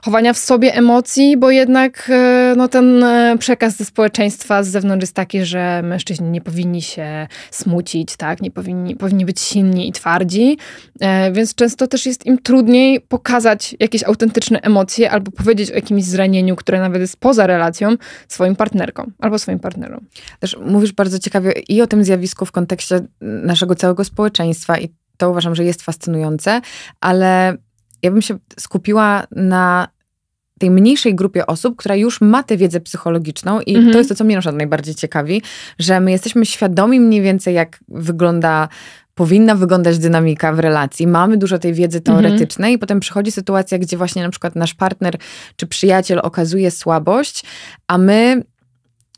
chowania w sobie emocji, bo jednak e, no, ten e, przekaz ze społeczeństwa z zewnątrz jest taki, że mężczyźni nie powinni się smucić, tak? Nie powinni, powinni być silni i twardzi. E, więc często to też jest im trudniej pokazać jakieś autentyczne emocje albo powiedzieć o jakimś zranieniu, które nawet jest poza relacją, swoim partnerkom albo swoim partnerom. Też mówisz bardzo ciekawie i o tym zjawisku w kontekście naszego całego społeczeństwa i to uważam, że jest fascynujące, ale ja bym się skupiła na tej mniejszej grupie osób, która już ma tę wiedzę psychologiczną i mhm. to jest to, co mnie na najbardziej ciekawi, że my jesteśmy świadomi mniej więcej, jak wygląda powinna wyglądać dynamika w relacji. Mamy dużo tej wiedzy mhm. teoretycznej mhm. i potem przychodzi sytuacja, gdzie właśnie na przykład nasz partner czy przyjaciel okazuje słabość, a my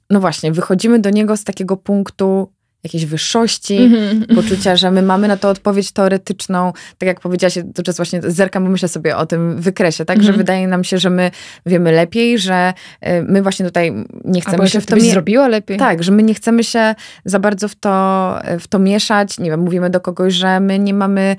no właśnie, wychodzimy do niego z takiego punktu jakiejś wyższości, mm -hmm. poczucia, że my mamy na to odpowiedź teoretyczną. Tak jak powiedziałaś, to czas właśnie zerkam, bo myślę sobie o tym wykresie, tak? Mm -hmm. Że mhm. wydaje nam się, że my wiemy lepiej, że y, my właśnie tutaj nie chcemy Albo się w to... Byś zrobiła lepiej. Tak, że my nie chcemy się za bardzo w to, w to mieszać. Nie wiem, mówimy do kogoś, że my nie mamy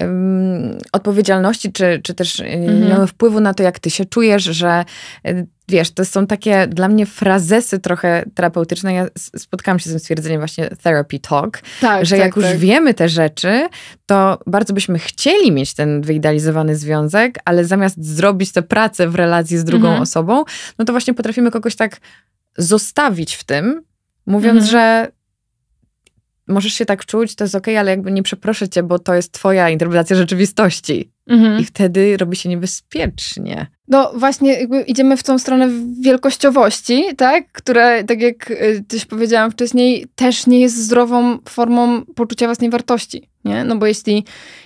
um, odpowiedzialności, czy, czy też mm -hmm. nie mhm. mamy wpływu na to, jak ty się czujesz, że y, wiesz, to są takie dla mnie frazesy trochę terapeutyczne. Ja spotkałam się z tym stwierdzeniem właśnie therapy talk, tak, że tak, jak tak. już tak. wiemy te rzeczy, to bardzo byśmy chcieli mieć ten wyidealizowany związek, ale zamiast zrobić tę pracę w relacji z drugą mhm. osobą, no to właśnie potrafimy kogoś tak zostawić w tym, mówiąc, mhm. że możesz się tak czuć, to jest okej, okay, ale jakby nie przeproszę cię, bo to jest twoja interpretacja rzeczywistości. Mhm. I wtedy robi się niebezpiecznie. No właśnie, idziemy w tą stronę wielkościowości, tak? Które, tak jak y, też powiedziałam wcześniej, też nie jest zdrową formą poczucia własnej wartości, nie? No bo jeśli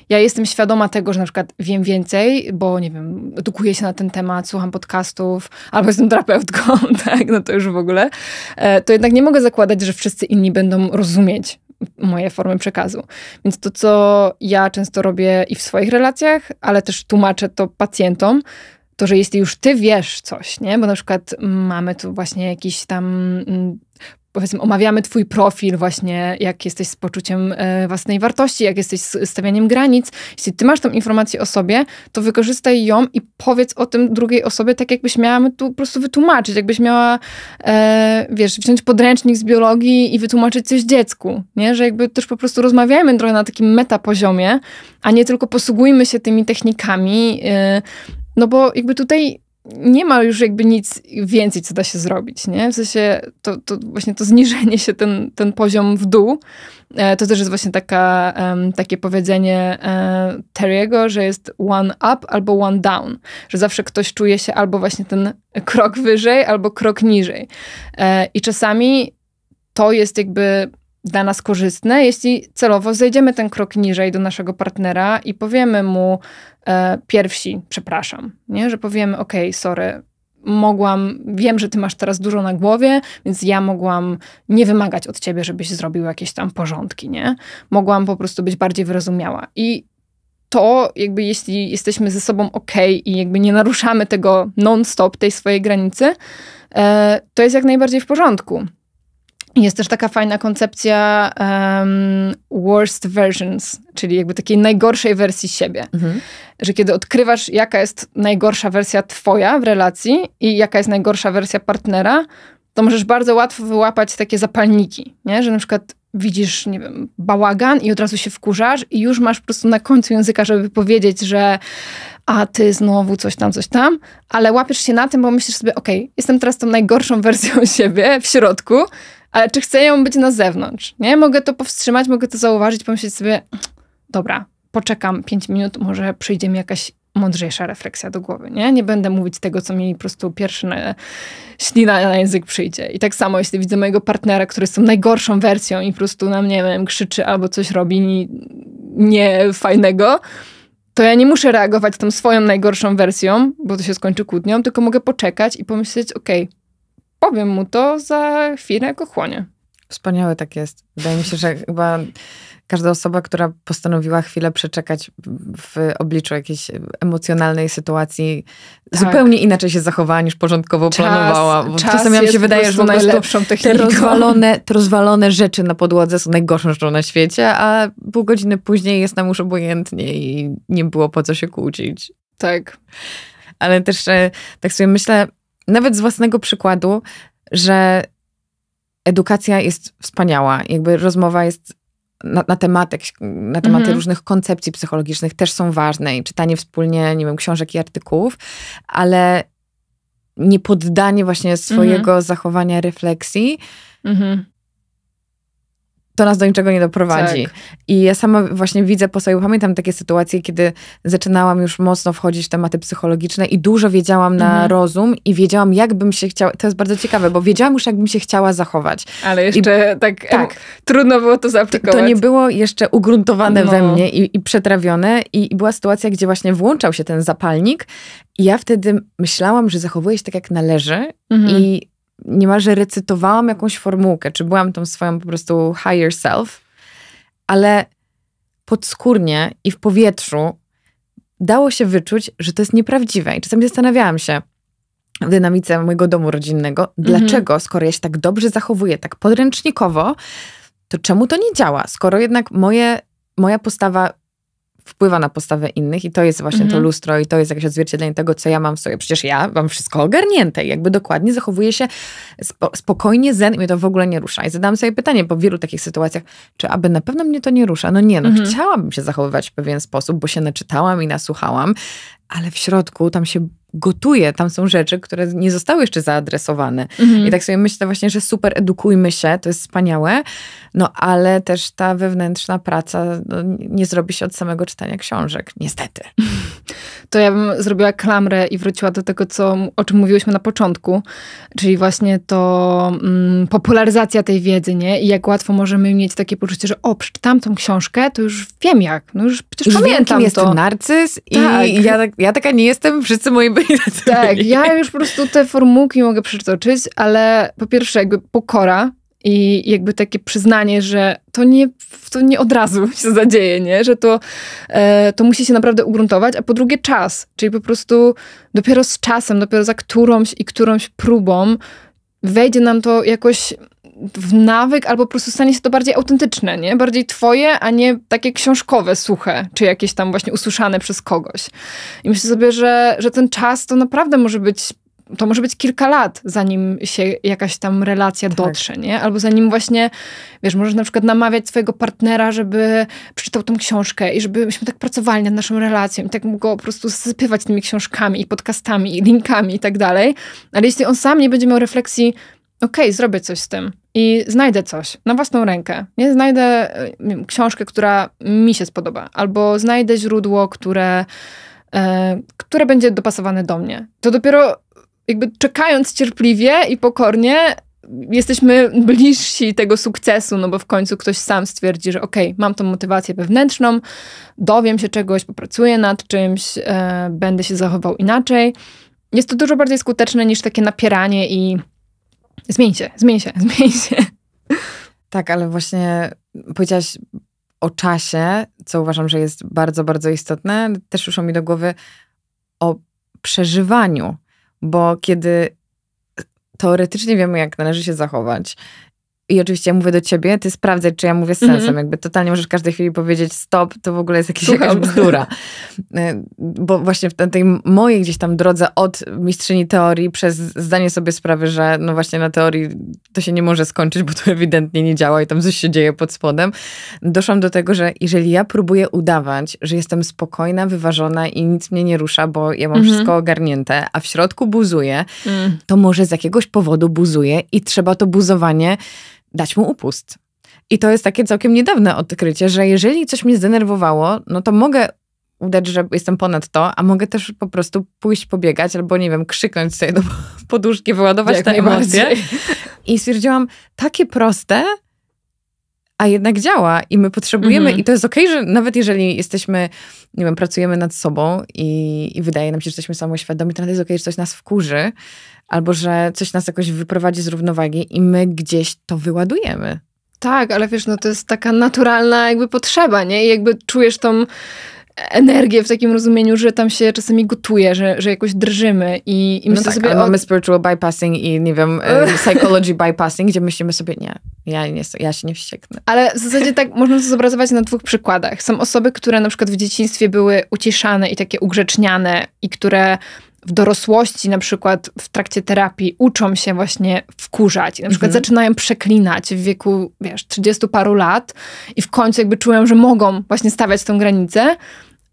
ja jestem świadoma tego, że na przykład wiem więcej, bo nie wiem, edukuję się na ten temat, słucham podcastów, albo jestem terapeutką, [laughs] tak? No to już w ogóle. E, to jednak nie mogę zakładać, że wszyscy inni będą rozumieć moje formy przekazu. Więc to, co ja często robię i w swoich relacjach, ale też tłumaczę to pacjentom, to, że jeśli już ty wiesz coś, nie? Bo na przykład mamy tu właśnie jakiś tam mm, powiedzmy, omawiamy Twój profil, właśnie jak jesteś z poczuciem e, własnej wartości, jak jesteś z stawianiem granic. Jeśli Ty masz tą informację o sobie, to wykorzystaj ją i powiedz o tym drugiej osobie, tak jakbyś miała tu po prostu wytłumaczyć, jakbyś miała, e, wiesz, wziąć podręcznik z biologii i wytłumaczyć coś dziecku, nie? Że jakby też po prostu rozmawiajmy trochę na takim metapoziomie, a nie tylko posługujmy się tymi technikami, e, no bo jakby tutaj nie ma już jakby nic więcej, co da się zrobić, nie? W sensie to, to właśnie to zniżenie się, ten, ten poziom w dół, e, to też jest właśnie taka, takie powiedzenie e, Terry'ego, że jest one up albo one down, że zawsze ktoś czuje się albo właśnie ten krok wyżej, albo krok niżej. E, I czasami to jest jakby dla nas korzystne, jeśli celowo zejdziemy ten krok niżej do naszego partnera i powiemy mu e, pierwsi, przepraszam, nie? że powiemy, ok, sorry, mogłam, wiem, że ty masz teraz dużo na głowie, więc ja mogłam nie wymagać od ciebie, żebyś zrobił jakieś tam porządki, nie? Mogłam po prostu być bardziej wyrozumiała. I to jakby jeśli jesteśmy ze sobą ok i jakby nie naruszamy tego non-stop, tej swojej granicy, e, to jest jak najbardziej w porządku. Jest też taka fajna koncepcja um, worst versions, czyli jakby takiej najgorszej wersji siebie. Mhm. Że kiedy odkrywasz, jaka jest najgorsza wersja twoja w relacji i jaka jest najgorsza wersja partnera, to możesz bardzo łatwo wyłapać takie zapalniki, nie? że na przykład widzisz, nie wiem, bałagan i od razu się wkurzasz i już masz po prostu na końcu języka, żeby powiedzieć, że a ty znowu coś tam, coś tam, ale łapiesz się na tym, bo myślisz sobie, okej, okay, jestem teraz tą najgorszą [laughs] wersją siebie w środku ale czy chcę ją być na zewnątrz? Nie, mogę to powstrzymać, mogę to zauważyć, pomyśleć sobie, dobra, poczekam 5 minut, może przyjdzie mi jakaś mądrzejsza refleksja do głowy, nie? Nie będę mówić tego, co mi po prostu pierwszy na, ślina na język przyjdzie. I tak samo, jeśli widzę mojego partnera, który jest tą najgorszą wersją i po prostu na mnie, nie wiem, krzyczy albo coś robi niefajnego, to ja nie muszę reagować tą swoją najgorszą wersją, bo to się skończy kłótnią, tylko mogę poczekać i pomyśleć, okej, okay, powiem mu to za chwilę, jak ochłonie. Wspaniałe tak jest. Wydaje mi się, że chyba każda osoba, która postanowiła chwilę przeczekać w obliczu jakiejś emocjonalnej sytuacji, tak. zupełnie inaczej się zachowała niż porządkowo czas, planowała. Bo czas czasem mi się wydaje, że ona jest lepszą techniką. te rozwalone, te rozwalone rzeczy na podłodze są najgorszą rzeczą na świecie, a pół godziny później jest nam już obojętnie i nie było po co się kłócić. Tak. Ale też e, tak sobie myślę, nawet z własnego przykładu, że edukacja jest wspaniała. Jakby rozmowa jest na, na temat, na tematy mhm. różnych koncepcji psychologicznych też są ważne i czytanie wspólnie, nie wiem, książek i artykułów, ale nie poddanie właśnie swojego mhm. zachowania refleksji mhm to nas do niczego nie doprowadzi. Tak. I ja sama właśnie widzę po sobie, pamiętam takie sytuacje, kiedy zaczynałam już mocno wchodzić w tematy psychologiczne i dużo wiedziałam na mhm. rozum i wiedziałam, jak bym się chciała, to jest bardzo ciekawe, bo wiedziałam już, jak bym się chciała zachować. Ale jeszcze I, tak, tak, trudno było to zaaplikować. To, to nie było jeszcze ugruntowane no. we mnie i, i przetrawione I, i była sytuacja, gdzie właśnie włączał się ten zapalnik i ja wtedy myślałam, że zachowuję się tak, jak należy mhm. i niemalże recytowałam jakąś formułkę, czy byłam tą swoją po prostu higher self, ale podskórnie i w powietrzu dało się wyczuć, że to jest nieprawdziwe. I czasami zastanawiałam się w dynamice mojego domu rodzinnego, mhm. dlaczego, skoro ja się tak dobrze zachowuję, tak podręcznikowo, to czemu to nie działa? Skoro jednak moje, moja postawa wpływa na postawę innych i to jest właśnie mhm. to lustro i to jest jakieś odzwierciedlenie tego, co ja mam w sobie. Przecież ja mam wszystko ogarnięte i jakby dokładnie zachowuję się spo, spokojnie, zen i mnie to w ogóle nie rusza. I zadałam sobie pytanie po wielu takich sytuacjach, czy aby na pewno mnie to nie rusza? No nie, no mhm. chciałabym się zachowywać w pewien sposób, bo się naczytałam i nasłuchałam, ale w środku tam się gotuje, tam są rzeczy, które nie zostały jeszcze zaadresowane. Mhm. I tak sobie myślę właśnie, że super edukujmy się, to jest wspaniałe, no ale też ta wewnętrzna praca no, nie zrobi się od samego czytania książek, niestety. [laughs] To ja bym zrobiła klamrę i wróciła do tego, co, o czym mówiłyśmy na początku, czyli właśnie to mm, popularyzacja tej wiedzy, nie? I jak łatwo możemy mieć takie poczucie, że o, przeczytam tą książkę, to już wiem jak, no już przecież już pamiętam wiem, kim to. jestem narcyz i tak. ja, tak- ja taka nie jestem, wszyscy moi by [laughs] Tak, ja już po prostu te formułki mogę przytoczyć, ale po pierwsze jakby pokora i jakby takie przyznanie, że to nie, to nie od razu [laughs] się zadzieje, nie? że to, e, to musi się naprawdę ugruntować, a po drugie czas, czyli po prostu dopiero z czasem, dopiero za którąś i którąś próbą wejdzie nam to jakoś w nawyk albo po prostu stanie się to bardziej autentyczne, nie? Bardziej twoje, a nie takie książkowe, suche, czy jakieś tam właśnie usłyszane przez kogoś. I myślę sobie, że, że ten czas to naprawdę może być to może być kilka lat, zanim się jakaś tam relacja tak. dotrze, nie? Albo zanim właśnie, wiesz, możesz na przykład namawiać swojego partnera, żeby przeczytał tą książkę i żebyśmy tak pracowali nad naszą relacją i tak mógł go po prostu zasypywać tymi książkami i podcastami i linkami i tak dalej. Ale jeśli on sam nie będzie miał refleksji, okej, okay, zrobię coś z tym, i znajdę coś na własną rękę. Nie znajdę e, książkę, która mi się spodoba, albo znajdę źródło, które, e, które będzie dopasowane do mnie. To dopiero jakby czekając cierpliwie i pokornie jesteśmy bliżsi tego sukcesu, no bo w końcu ktoś sam stwierdzi, że okej, okay, mam tą motywację wewnętrzną, dowiem się czegoś, popracuję nad czymś, e, będę się zachował inaczej. Jest to dużo bardziej skuteczne niż takie napieranie i Zmień się, zmień się, [laughs] zmień się. Tak, ale właśnie powiedziałaś o czasie, co uważam, że jest bardzo, bardzo istotne. Też przyszło mi do głowy o przeżywaniu, bo kiedy teoretycznie wiemy, jak należy się zachować, i oczywiście ja mówię do ciebie, ty sprawdzaj, czy ja mówię z mhm. sensem. Mm -hmm. Jakby totalnie możesz w każdej chwili powiedzieć stop, to w ogóle jest jakiś, jakaś bzdura. [laughs] E, bo właśnie w tej mojej gdzieś tam drodze od mistrzyni teorii przez zdanie sobie sprawy, że no właśnie na teorii to się nie może skończyć, bo to ewidentnie nie działa i tam coś się dzieje pod spodem, doszłam do tego, że jeżeli ja próbuję udawać, że jestem spokojna, wyważona i nic mnie nie rusza, bo ja mam mm -hmm. wszystko ogarnięte, a w środku buzuję, mm. to może z jakiegoś powodu buzuję i trzeba to buzowanie dać mu upust. I to jest takie całkiem niedawne odkrycie, że jeżeli coś mnie zdenerwowało, no to mogę udać, że jestem ponad to, a mogę też po prostu pójść pobiegać albo, nie wiem, krzyknąć sobie do [laughs] poduszki, wyładować Jak te emocje. I stwierdziłam, takie proste, a jednak działa i my potrzebujemy, mhm. i to jest okej, okay, że nawet jeżeli jesteśmy, nie wiem, pracujemy nad sobą i, i wydaje nam się, że jesteśmy samoświadomi, to nawet jest okej, okay, że coś nas wkurzy, albo że coś nas jakoś wyprowadzi z równowagi i my gdzieś to wyładujemy. Tak, ale wiesz, no to jest taka naturalna jakby potrzeba, nie? I jakby czujesz tą energię w takim rozumieniu, że tam się czasami gotuje, że, że jakoś drżymy i, i no tak, sobie... O... mamy spiritual bypassing i nie wiem, [laughs] y, psychology bypassing, gdzie myślimy sobie, nie, ja, nie, ja się nie wścieknę. Ale w zasadzie tak [laughs] można to zobrazować na dwóch przykładach. Są osoby, które na przykład w dzieciństwie były uciszane i takie ugrzeczniane i które w dorosłości, na przykład w trakcie terapii, uczą się właśnie wkurzać. I na przykład mhm. zaczynają przeklinać w wieku, wiesz, 30 paru lat i w końcu jakby czują, że mogą właśnie stawiać tą granicę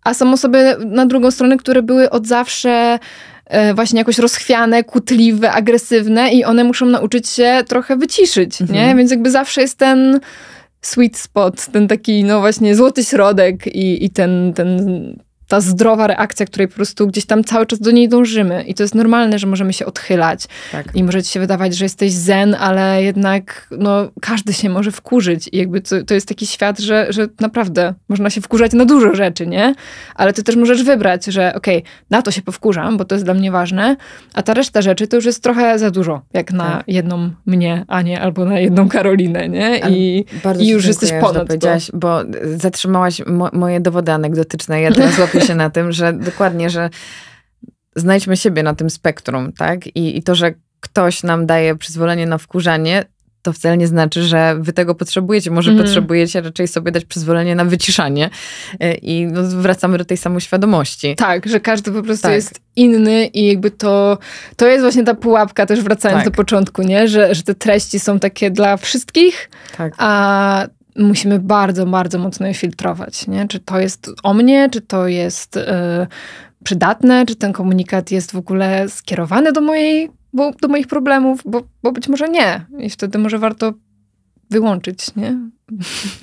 a są osoby na drugą stronę, które były od zawsze e, właśnie jakoś rozchwiane, kutliwe, agresywne i one muszą nauczyć się trochę wyciszyć, mhm. nie? Więc jakby zawsze jest ten sweet spot, ten taki, no właśnie, złoty środek i, i ten, ten ta zdrowa reakcja, której po prostu gdzieś tam cały czas do niej dążymy. I to jest normalne, że możemy się odchylać. Tak. I może ci się wydawać, że jesteś zen, ale jednak no, każdy się może wkurzyć. I jakby to, to jest taki świat, że, że naprawdę można się wkurzać na dużo rzeczy, nie? Ale ty też możesz wybrać, że okej, okay, na to się powkurzam, bo to jest dla mnie ważne, a ta reszta rzeczy to już jest trochę za dużo, jak na tak. jedną mnie, a nie albo na jedną Karolinę, nie? I, i już jesteś ponad. To. Bo zatrzymałaś mo moje dowody anegdotyczne. Ja teraz się na tym, że dokładnie, że znajdźmy siebie na tym spektrum, tak? I, I to, że ktoś nam daje przyzwolenie na wkurzanie, to wcale nie znaczy, że wy tego potrzebujecie. Może mm. potrzebujecie raczej sobie dać przyzwolenie na wyciszanie e, i no, wracamy do tej samoświadomości. Tak, że każdy po prostu tak. jest inny i jakby to, to jest właśnie ta pułapka, też wracając tak. do początku, nie? Że, że te treści są takie dla wszystkich, tak. a musimy bardzo, bardzo mocno je filtrować. Nie? Czy to jest o mnie, czy to jest y, przydatne, czy ten komunikat jest w ogóle skierowany do, mojej, bo, do moich problemów, bo, bo być może nie. I wtedy może warto wyłączyć, nie?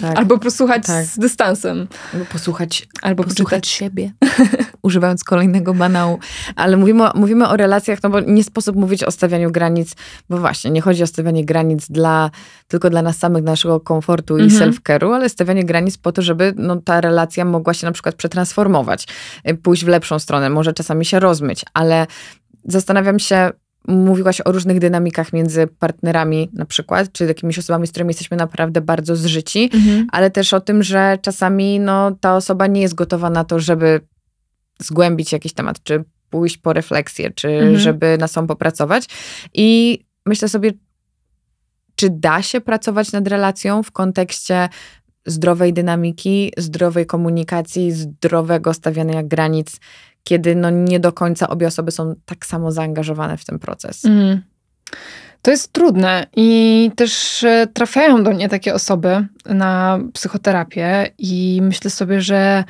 Tak. Albo posłuchać tak. z dystansem. Albo posłuchać, Albo posłuchać siebie, [laughs] używając kolejnego banału. Ale mówimy, o, mówimy o relacjach, no bo nie sposób mówić o stawianiu granic, bo właśnie nie chodzi o stawianie granic dla, tylko dla nas samych, naszego komfortu i mhm. self-care'u, ale stawianie granic po to, żeby no, ta relacja mogła się na przykład przetransformować, y, pójść w lepszą stronę, może czasami się rozmyć, ale zastanawiam się, mówiłaś o różnych dynamikach między partnerami na przykład, czy jakimiś osobami, z którymi jesteśmy naprawdę bardzo zżyci, mhm. ale też o tym, że czasami no, ta osoba nie jest gotowa na to, żeby zgłębić jakiś temat, czy pójść po refleksję, czy mhm. żeby na sam popracować. I myślę sobie, czy da się pracować nad relacją w kontekście zdrowej dynamiki, zdrowej komunikacji, zdrowego stawiania granic, kiedy no nie do końca obie osoby są tak samo zaangażowane w ten proces. Mm. To jest trudne i też e, trafiają do mnie takie osoby na psychoterapię i myślę sobie, że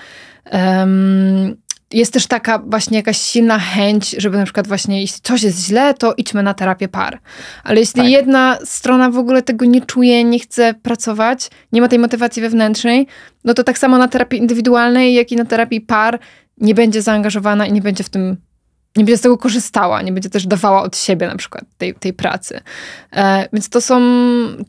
um, jest też taka właśnie jakaś silna chęć, żeby na przykład właśnie jeśli coś jest źle, to idźmy na terapię par. Ale jeśli tak. jedna strona w ogóle tego nie czuje, nie chce pracować, nie ma tej motywacji wewnętrznej, no to tak samo na terapii indywidualnej, jak i na terapii par nie będzie zaangażowana i nie będzie w tym, nie będzie z tego korzystała, nie będzie też dawała od siebie na przykład tej, tej pracy. E, więc to są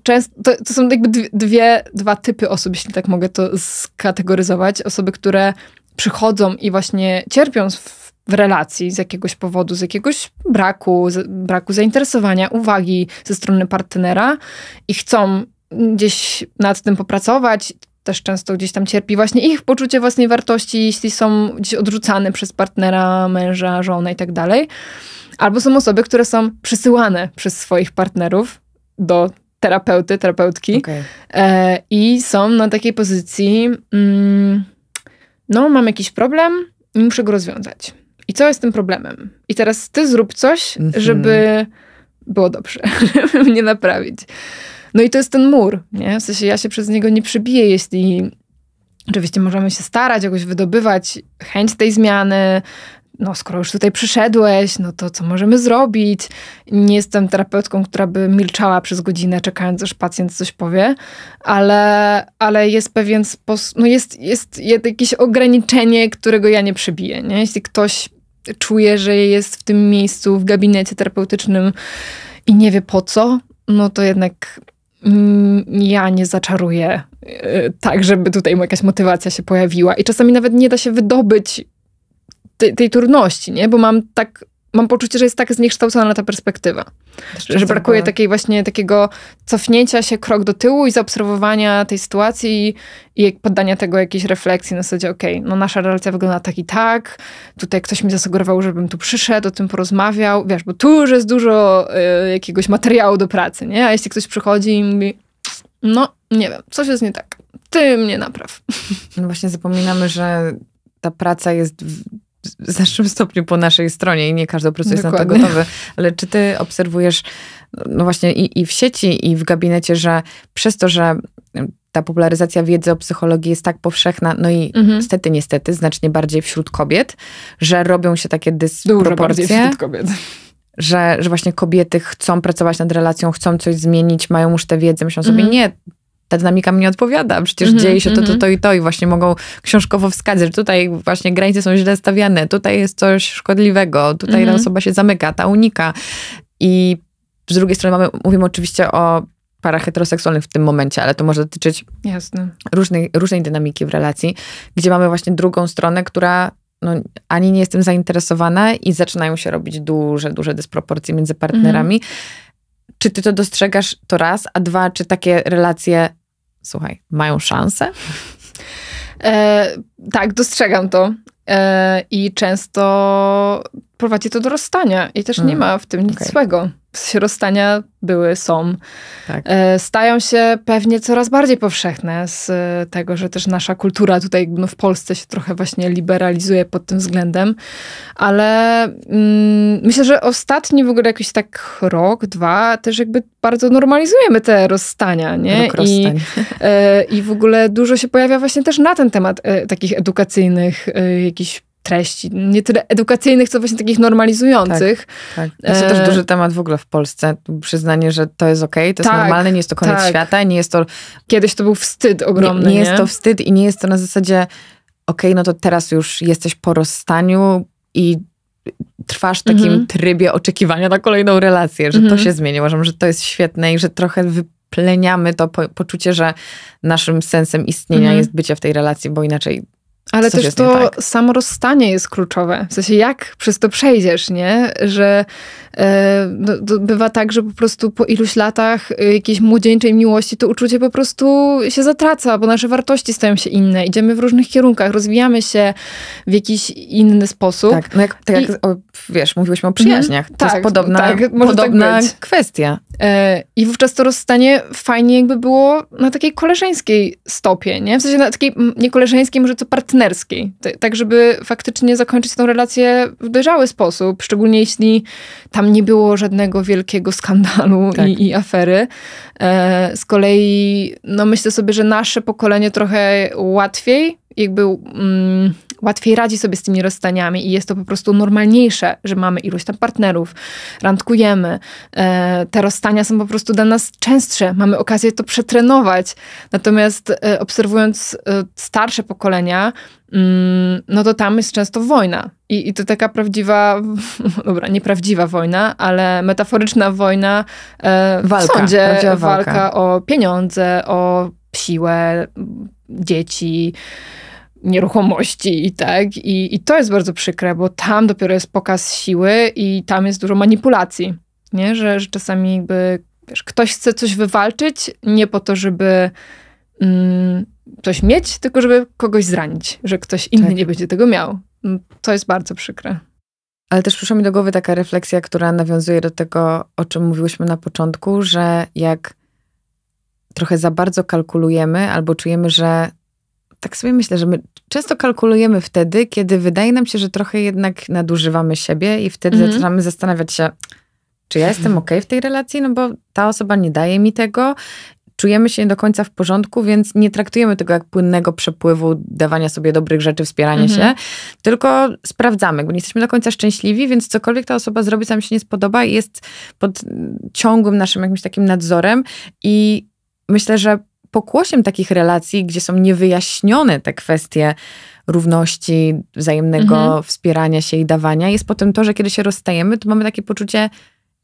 często, to, to, są jakby dwie, dwa typy osób, jeśli tak mogę to skategoryzować. Osoby, które przychodzą i właśnie cierpią w, w relacji z jakiegoś powodu, z jakiegoś braku, z, braku zainteresowania, uwagi ze strony partnera i chcą gdzieś nad tym popracować, też często gdzieś tam cierpi właśnie ich poczucie własnej wartości, jeśli są gdzieś odrzucane przez partnera, męża, żonę i tak dalej. Albo są osoby, które są przysyłane przez swoich partnerów do terapeuty, terapeutki okay. e, i są na takiej pozycji. Mm, no mam jakiś problem i muszę go rozwiązać. I co jest tym problemem? I teraz ty zrób coś, mhm. żeby było dobrze, [laughs] żeby mnie naprawić. No i to jest ten mur, nie? W sensie ja się przez niego nie przybiję, jeśli Oczywiście możemy się starać, jakoś wydobywać chęć tej zmiany, no skoro już tutaj przyszedłeś, no to co możemy zrobić? Nie jestem terapeutką, która by milczała przez godzinę, czekając aż pacjent coś powie, ale, ale jest pewien sposób, no jest, jest, jest jakieś ograniczenie, którego ja nie przebiję, nie? Jeśli ktoś czuje, że jest w tym miejscu, w gabinecie terapeutycznym i nie wie po co, no to jednak mm, ja nie zaczaruję y, tak, żeby tutaj jakaś motywacja się pojawiła. I czasami nawet nie da się wydobyć tej, tej trudności, nie? Bo mam tak mam poczucie, że jest tak zniekształcona ta perspektywa. Że, brakuje takiej właśnie takiego cofnięcia się krok do tyłu i zaobserwowania tej sytuacji i, poddania tego jakiejś refleksji na zasadzie, okej, okay, no nasza relacja wygląda tak i tak, tutaj ktoś mi zasugerował, żebym tu przyszedł, o tym porozmawiał, wiesz, bo tu już jest dużo y, jakiegoś materiału do pracy, nie? A jeśli ktoś przychodzi i mówi, no nie wiem, coś jest nie tak, ty mnie napraw. No właśnie zapominamy, że ta praca jest w znacznym stopniu po naszej stronie i nie każdy po prostu jest Dokładnie. na to gotowy. Ale czy ty obserwujesz, no właśnie i, i w sieci, i w gabinecie, że przez to, że ta popularyzacja wiedzy o psychologii jest tak powszechna, no i mhm. niestety, niestety, znacznie bardziej wśród kobiet, że robią się takie dysproporcje. Dużo bardziej wśród kobiet. Że, że właśnie kobiety chcą pracować nad relacją, chcą coś zmienić, mają już tę wiedzę, myślą sobie, mhm. nie, ta dynamika mi nie odpowiada, przecież mm -hmm, dzieje się mm -hmm. to, to, mhm. to i to i właśnie mogą książkowo wskazać, że tutaj właśnie granice są źle stawiane, tutaj jest coś szkodliwego, tutaj mm -hmm. ta mhm. osoba się zamyka, ta unika. I z drugiej strony mamy, mówimy oczywiście o parach heteroseksualnych w tym momencie, ale to może dotyczyć Jasne. Różnej, różnej dynamiki w relacji, gdzie mamy właśnie drugą stronę, która no, ani nie jestem zainteresowana i zaczynają się robić duże, duże dysproporcje między partnerami. Mhm. Czy ty to dostrzegasz to raz, a dwa, czy takie relacje słuchaj, mają szansę. E, tak, dostrzegam to. E, I często prowadzi to do rozstania i też nie mm, ma w tym nic okay. złego. rozstania były, są. Tak. E, stają się pewnie coraz bardziej powszechne z e, tego, że też nasza kultura tutaj no, w Polsce się trochę właśnie liberalizuje pod tym względem, ale mm, myślę, że ostatni w ogóle jakiś tak rok, dwa też jakby bardzo normalizujemy te rozstania, nie? I, e, I w ogóle dużo się pojawia właśnie też na ten temat e, takich edukacyjnych e, jakichś treści, nie tyle edukacyjnych, co właśnie takich normalizujących. Tak, tak. Jest też e, duży temat w ogóle w Polsce. Przyznanie, że to jest ok, to tak, jest normalne, nie jest to koniec tak. świata, nie jest to... Kiedyś to był wstyd ogromny, Nie, nie, nie? jest to wstyd i nie jest to na zasadzie ok, no to teraz już jesteś po rozstaniu i trwasz w takim mhm. trybie oczekiwania na kolejną relację, że mhm. to się zmieni. Uważam, że to jest świetne i że trochę wypleniamy to po poczucie, że naszym sensem istnienia mhm. jest bycie w tej relacji, bo inaczej ale też to tak. samo rozstanie jest kluczowe. W sensie, jak przez to przejdziesz, nie? Że e, no, bywa tak, że po prostu po iluś latach e, jakiejś młodzieńczej miłości to uczucie po prostu się zatraca, bo nasze wartości stają się inne. Idziemy w różnych kierunkach, rozwijamy się w jakiś inny sposób. Tak, no jak, tak I, jak o, wiesz, mówiłyśmy o przyjaźniach. to tak, jest podobna, tak, tak podobna kwestia. E, I wówczas to rozstanie fajnie jakby było na takiej koleżeńskiej stopie, nie? W sensie na takiej, nie koleżeńskiej, może co partnerskiej, partnerskiej. Tak, żeby faktycznie zakończyć tą relację w dojrzały sposób, szczególnie jeśli tam nie było żadnego wielkiego skandalu tak. i, i, afery. E, z kolei, no myślę sobie, że nasze pokolenie trochę łatwiej, jakby... Mm, łatwiej radzi sobie z tymi rozstaniami i jest to po prostu normalniejsze, że mamy iluś tam partnerów, randkujemy. E, te rozstania są po prostu dla nas częstsze, mamy okazję to przetrenować. Natomiast e, obserwując e, starsze pokolenia, mm, no to tam jest często wojna. I, I to taka prawdziwa, [laughs] dobra, nieprawdziwa wojna, ale metaforyczna wojna e, walka, w sądzie. Walka. walka o pieniądze, o siłę dzieci nieruchomości, tak? I, I to jest bardzo przykre, bo tam dopiero jest pokaz siły i tam jest dużo manipulacji, nie? Że, że czasami jakby wiesz, ktoś chce coś wywalczyć nie po to, żeby mm, coś mieć, tylko żeby kogoś zranić, że ktoś inny tak. nie będzie tego miał. No, to jest bardzo przykre. Ale też przyszła mi do głowy taka refleksja, która nawiązuje do tego, o czym mówiłyśmy na początku, że jak trochę za bardzo kalkulujemy albo czujemy, że tak sobie myślę, że my często kalkulujemy wtedy, kiedy wydaje nam się, że trochę jednak nadużywamy siebie i wtedy mhm. zaczynamy zastanawiać się, czy ja jestem [laughs] ok w tej relacji, no bo ta osoba nie daje mi tego, czujemy się nie do końca w porządku, więc nie traktujemy tego jak płynnego przepływu dawania sobie dobrych rzeczy, wspierania mhm. się, tylko sprawdzamy, bo nie jesteśmy do końca szczęśliwi, więc cokolwiek ta osoba zrobi, nam się nie spodoba i jest pod ciągłym naszym jakimś takim nadzorem i myślę, że pokłosiem takich relacji, gdzie są niewyjaśnione te kwestie równości, wzajemnego mhm. wspierania się i dawania, jest potem to, że kiedy się rozstajemy, to mamy takie poczucie,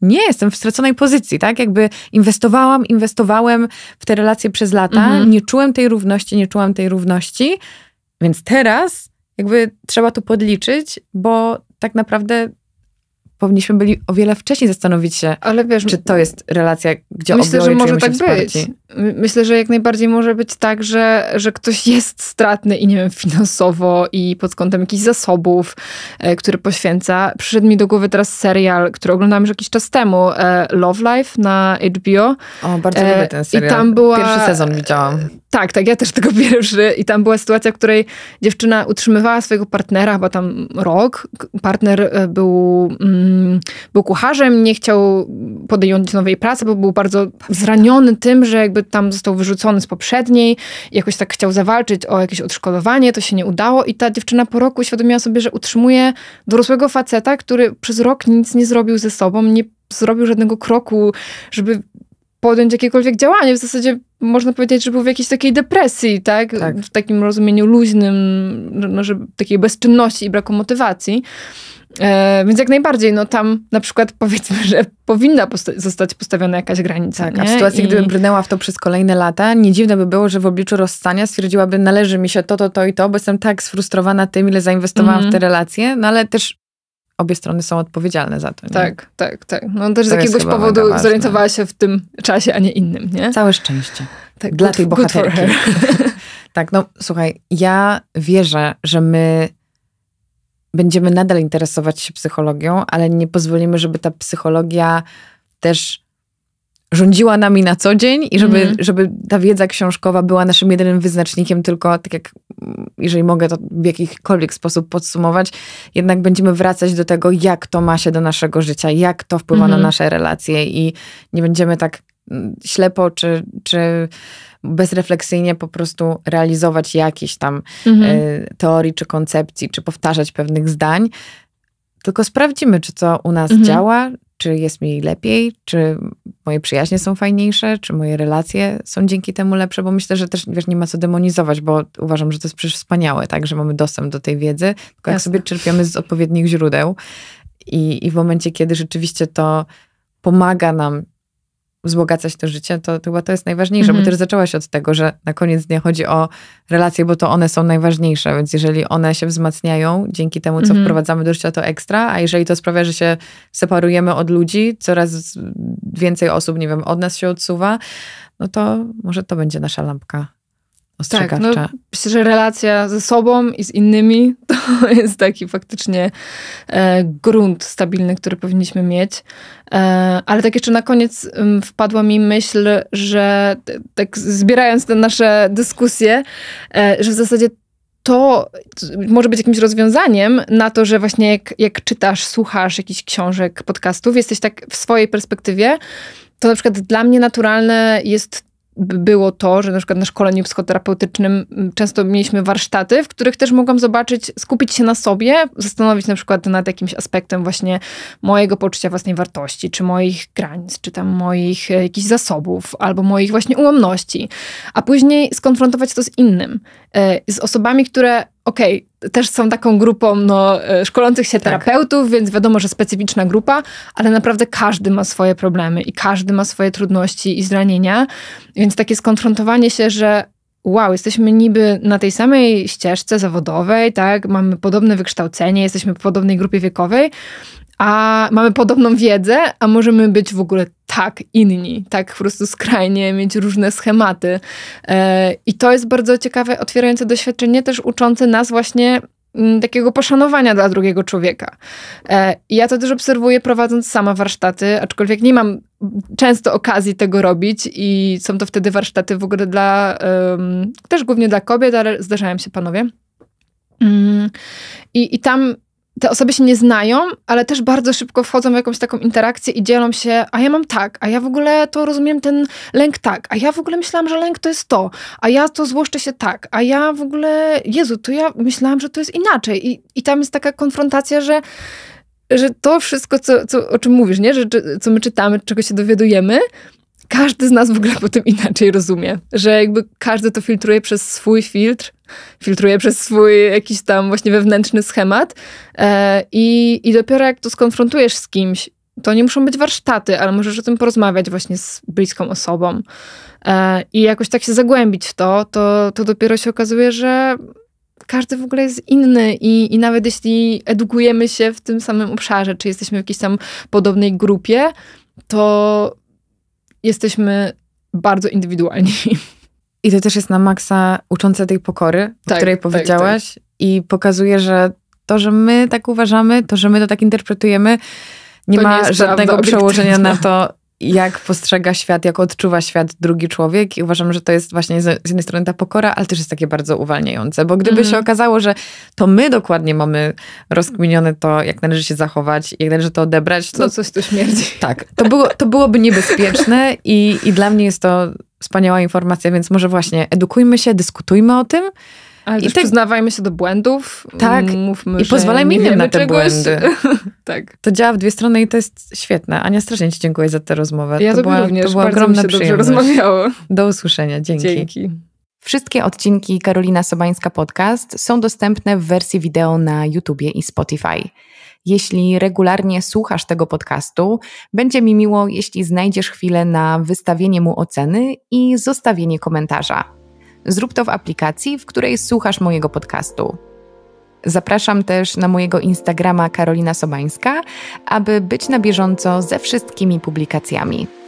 nie jestem w straconej pozycji, tak? Jakby inwestowałam, inwestowałem w te relacje przez lata, mhm. nie czułem tej równości, nie czułam tej równości, więc teraz jakby trzeba to podliczyć, bo tak naprawdę powinniśmy byli o wiele wcześniej zastanowić się, Ale wiesz, czy to jest relacja, gdzie myślę, że może tak wsparci. być. Myślę, że jak najbardziej może być tak, że, że ktoś jest stratny i nie wiem, finansowo i pod kątem jakichś zasobów, e, które poświęca. Przyszedł mi do głowy teraz serial, który oglądałam już jakiś czas temu, e, Love Life na HBO. O, bardzo e, lubię ten serial. I tam była, pierwszy sezon widziałam. Tak, tak, ja też tego [laughs] pierwszy. I tam była sytuacja, w której dziewczyna utrzymywała swojego partnera, chyba tam rok. Partner e, był... Mm, Mm, był kucharzem, nie chciał podjąć nowej pracy, bo był bardzo zraniony tym, że jakby tam został wyrzucony z poprzedniej, jakoś tak chciał zawalczyć o jakieś odszkodowanie, to się nie udało i ta dziewczyna po roku uświadomiła sobie, że utrzymuje dorosłego faceta, który przez rok nic nie zrobił ze sobą, nie zrobił żadnego kroku, żeby podjąć jakiekolwiek działanie. W zasadzie można powiedzieć, że był w jakiejś takiej depresji, tak? tak. W takim rozumieniu luźnym, no, że takiej bezczynności i braku motywacji. E, więc jak najbardziej, no tam na przykład [laughs] powiedzmy, że powinna posta zostać postawiona jakaś granica. Tak, a w sytuacji, I... gdybym brnęła w to przez kolejne lata, nie dziwne by było, że w obliczu rozstania stwierdziłaby, należy mi się to, to, to i to, bo jestem tak sfrustrowana tym, ile zainwestowałam mm. w mhm. te relacje, no ale też obie strony są odpowiedzialne za to. Nie? Tak, tak, tak. No też to z jakiegoś powodu zorientowała się w tym czasie, a nie innym, nie? Całe szczęście. Tak, Dla good, tej bohaterki. [laughs] tak, no słuchaj, ja wierzę, że my będziemy nadal interesować się psychologią, ale nie pozwolimy, żeby ta psychologia też rządziła nami na co dzień i żeby, mm. żeby ta wiedza książkowa była naszym jedynym wyznacznikiem, tylko tak jak jeżeli mogę to w jakikolwiek sposób podsumować, jednak będziemy wracać do tego, jak to ma się do naszego życia, jak to wpływa mhm. na nasze relacje i nie będziemy tak mm, ślepo czy, czy bezrefleksyjnie po prostu realizować jakichś tam mhm. E, teorii czy koncepcji, czy powtarzać pewnych zdań, tylko sprawdzimy, czy to u nas mhm. działa, czy jest mi lepiej, czy moje przyjaźnie są fajniejsze, czy moje relacje są dzięki temu lepsze, bo myślę, że też wiesz, nie ma co demonizować, bo uważam, że to jest przecież wspaniałe, tak, że mamy dostęp do tej wiedzy, tylko Jasne. jak sobie czerpiemy z odpowiednich źródeł i, i w momencie, kiedy rzeczywiście to pomaga nam wzbogacać to życie, to, chyba to jest najważniejsze, mm -hmm. bo mhm. też zaczęłaś od tego, że na koniec dnia chodzi o relacje, bo to one są najważniejsze, więc jeżeli one się wzmacniają dzięki temu, co mm -hmm. wprowadzamy do życia, to ekstra, a jeżeli to sprawia, że się separujemy od ludzi, coraz więcej osób, nie wiem, od nas się odsuwa, no to może to będzie nasza lampka tak, no, myślę, że relacja ze sobą i z innymi [laughs] to jest taki faktycznie e, grunt stabilny, który powinniśmy mieć. E, ale tak jeszcze na koniec wpadła mi myśl, że tak zbierając te nasze dyskusje, e, że w zasadzie to może być jakimś rozwiązaniem na to, że właśnie jak, jak czytasz, słuchasz jakichś książek, podcastów, jesteś tak w swojej perspektywie, to na przykład dla mnie naturalne jest było to, że na przykład na szkoleniu psychoterapeutycznym mm, często mieliśmy warsztaty, w których też mogłam zobaczyć, skupić się na sobie, zastanowić na przykład nad jakimś aspektem właśnie mojego poczucia własnej wartości, czy moich granic, czy tam moich e, jakichś zasobów, albo moich właśnie ułomności, a później skonfrontować to z innym, e, z osobami, które okej, okay, też są taką grupą no, e, szkolących się tak. terapeutów, więc wiadomo, że specyficzna grupa, ale naprawdę każdy ma swoje problemy i każdy ma swoje trudności i zranienia, więc takie skonfrontowanie się, że wow, jesteśmy niby na tej samej ścieżce zawodowej, tak, mamy podobne wykształcenie, jesteśmy w podobnej grupie wiekowej, a mamy podobną wiedzę, a możemy być w ogóle tak inni, tak po prostu skrajnie mieć różne schematy. E, I to jest bardzo ciekawe, otwierające doświadczenie, też uczące nas właśnie mm, takiego poszanowania dla drugiego człowieka. E, I ja to też obserwuję prowadząc sama warsztaty, aczkolwiek nie mam często okazji tego robić i są to wtedy warsztaty w ogóle dla, też głównie dla kobiet, ale zdarzają się panowie. Mm, I, I tam te osoby się nie znają, ale też bardzo szybko wchodzą w jakąś taką interakcję i dzielą się, a ja mam tak, a ja w ogóle to rozumiem ten lęk tak, a ja w ogóle myślałam, że lęk to jest to, a ja to złoszczę się tak, a ja w ogóle, Jezu, to ja myślałam, że to jest inaczej. I, i tam jest taka konfrontacja, że że to wszystko, co, co, o czym mówisz, nie? Że, co my czytamy, czego się dowiadujemy, każdy z nas w ogóle potem inaczej rozumie, że jakby każdy to filtruje przez swój filtr, filtruje przez swój jakiś tam właśnie wewnętrzny schemat e, i, i dopiero jak to skonfrontujesz z kimś, to nie muszą być warsztaty, ale możesz o tym porozmawiać właśnie z bliską osobą e, i jakoś tak się zagłębić w to, to, to dopiero się okazuje, że każdy w ogóle jest inny i, i nawet jeśli edukujemy się w tym samym obszarze, czy jesteśmy w jakiejś tam podobnej grupie, to jesteśmy bardzo indywidualni. I to też jest na maksa uczące tej pokory, tak, o której tak, powiedziałaś tak, tak. i pokazuje, że to, że my tak uważamy, to, że my to tak interpretujemy, nie to ma nie żadnego przełożenia na to, jak postrzega świat, jak odczuwa świat drugi człowiek i uważam, że to jest właśnie z jednej strony ta pokora, ale też jest takie bardzo uwalniające, bo gdyby mm. się okazało, że to my dokładnie mamy rozkminione to, jak należy się zachować, jak należy to odebrać. To, coś tu śmierdzi. Tak, to, było, to byłoby niebezpieczne i, i dla mnie jest to wspaniała informacja, więc może właśnie edukujmy się, dyskutujmy o tym, ale I też tak, przyznawajmy się do błędów. Tak. Mówmy, I pozwalajmy innym na te czegoś. błędy. [laughs] tak. To działa w dwie strony i to jest świetne. Ania, strasznie ci dziękuję za tę rozmowę. Ja to była, również. To była ogromna mi się przyjemność. Dobrze rozmawiało. Do usłyszenia. Dzięki. Dzięki. Wszystkie odcinki Karolina Sobańska Podcast są dostępne w wersji wideo na YouTubie i Spotify. Jeśli regularnie słuchasz tego podcastu, będzie mi miło, jeśli znajdziesz chwilę na wystawienie mu oceny i zostawienie komentarza. Zrób to w aplikacji, w której słuchasz mojego podcastu. Zapraszam też na mojego Instagrama Karolina Sobańska, aby być na bieżąco ze wszystkimi publikacjami.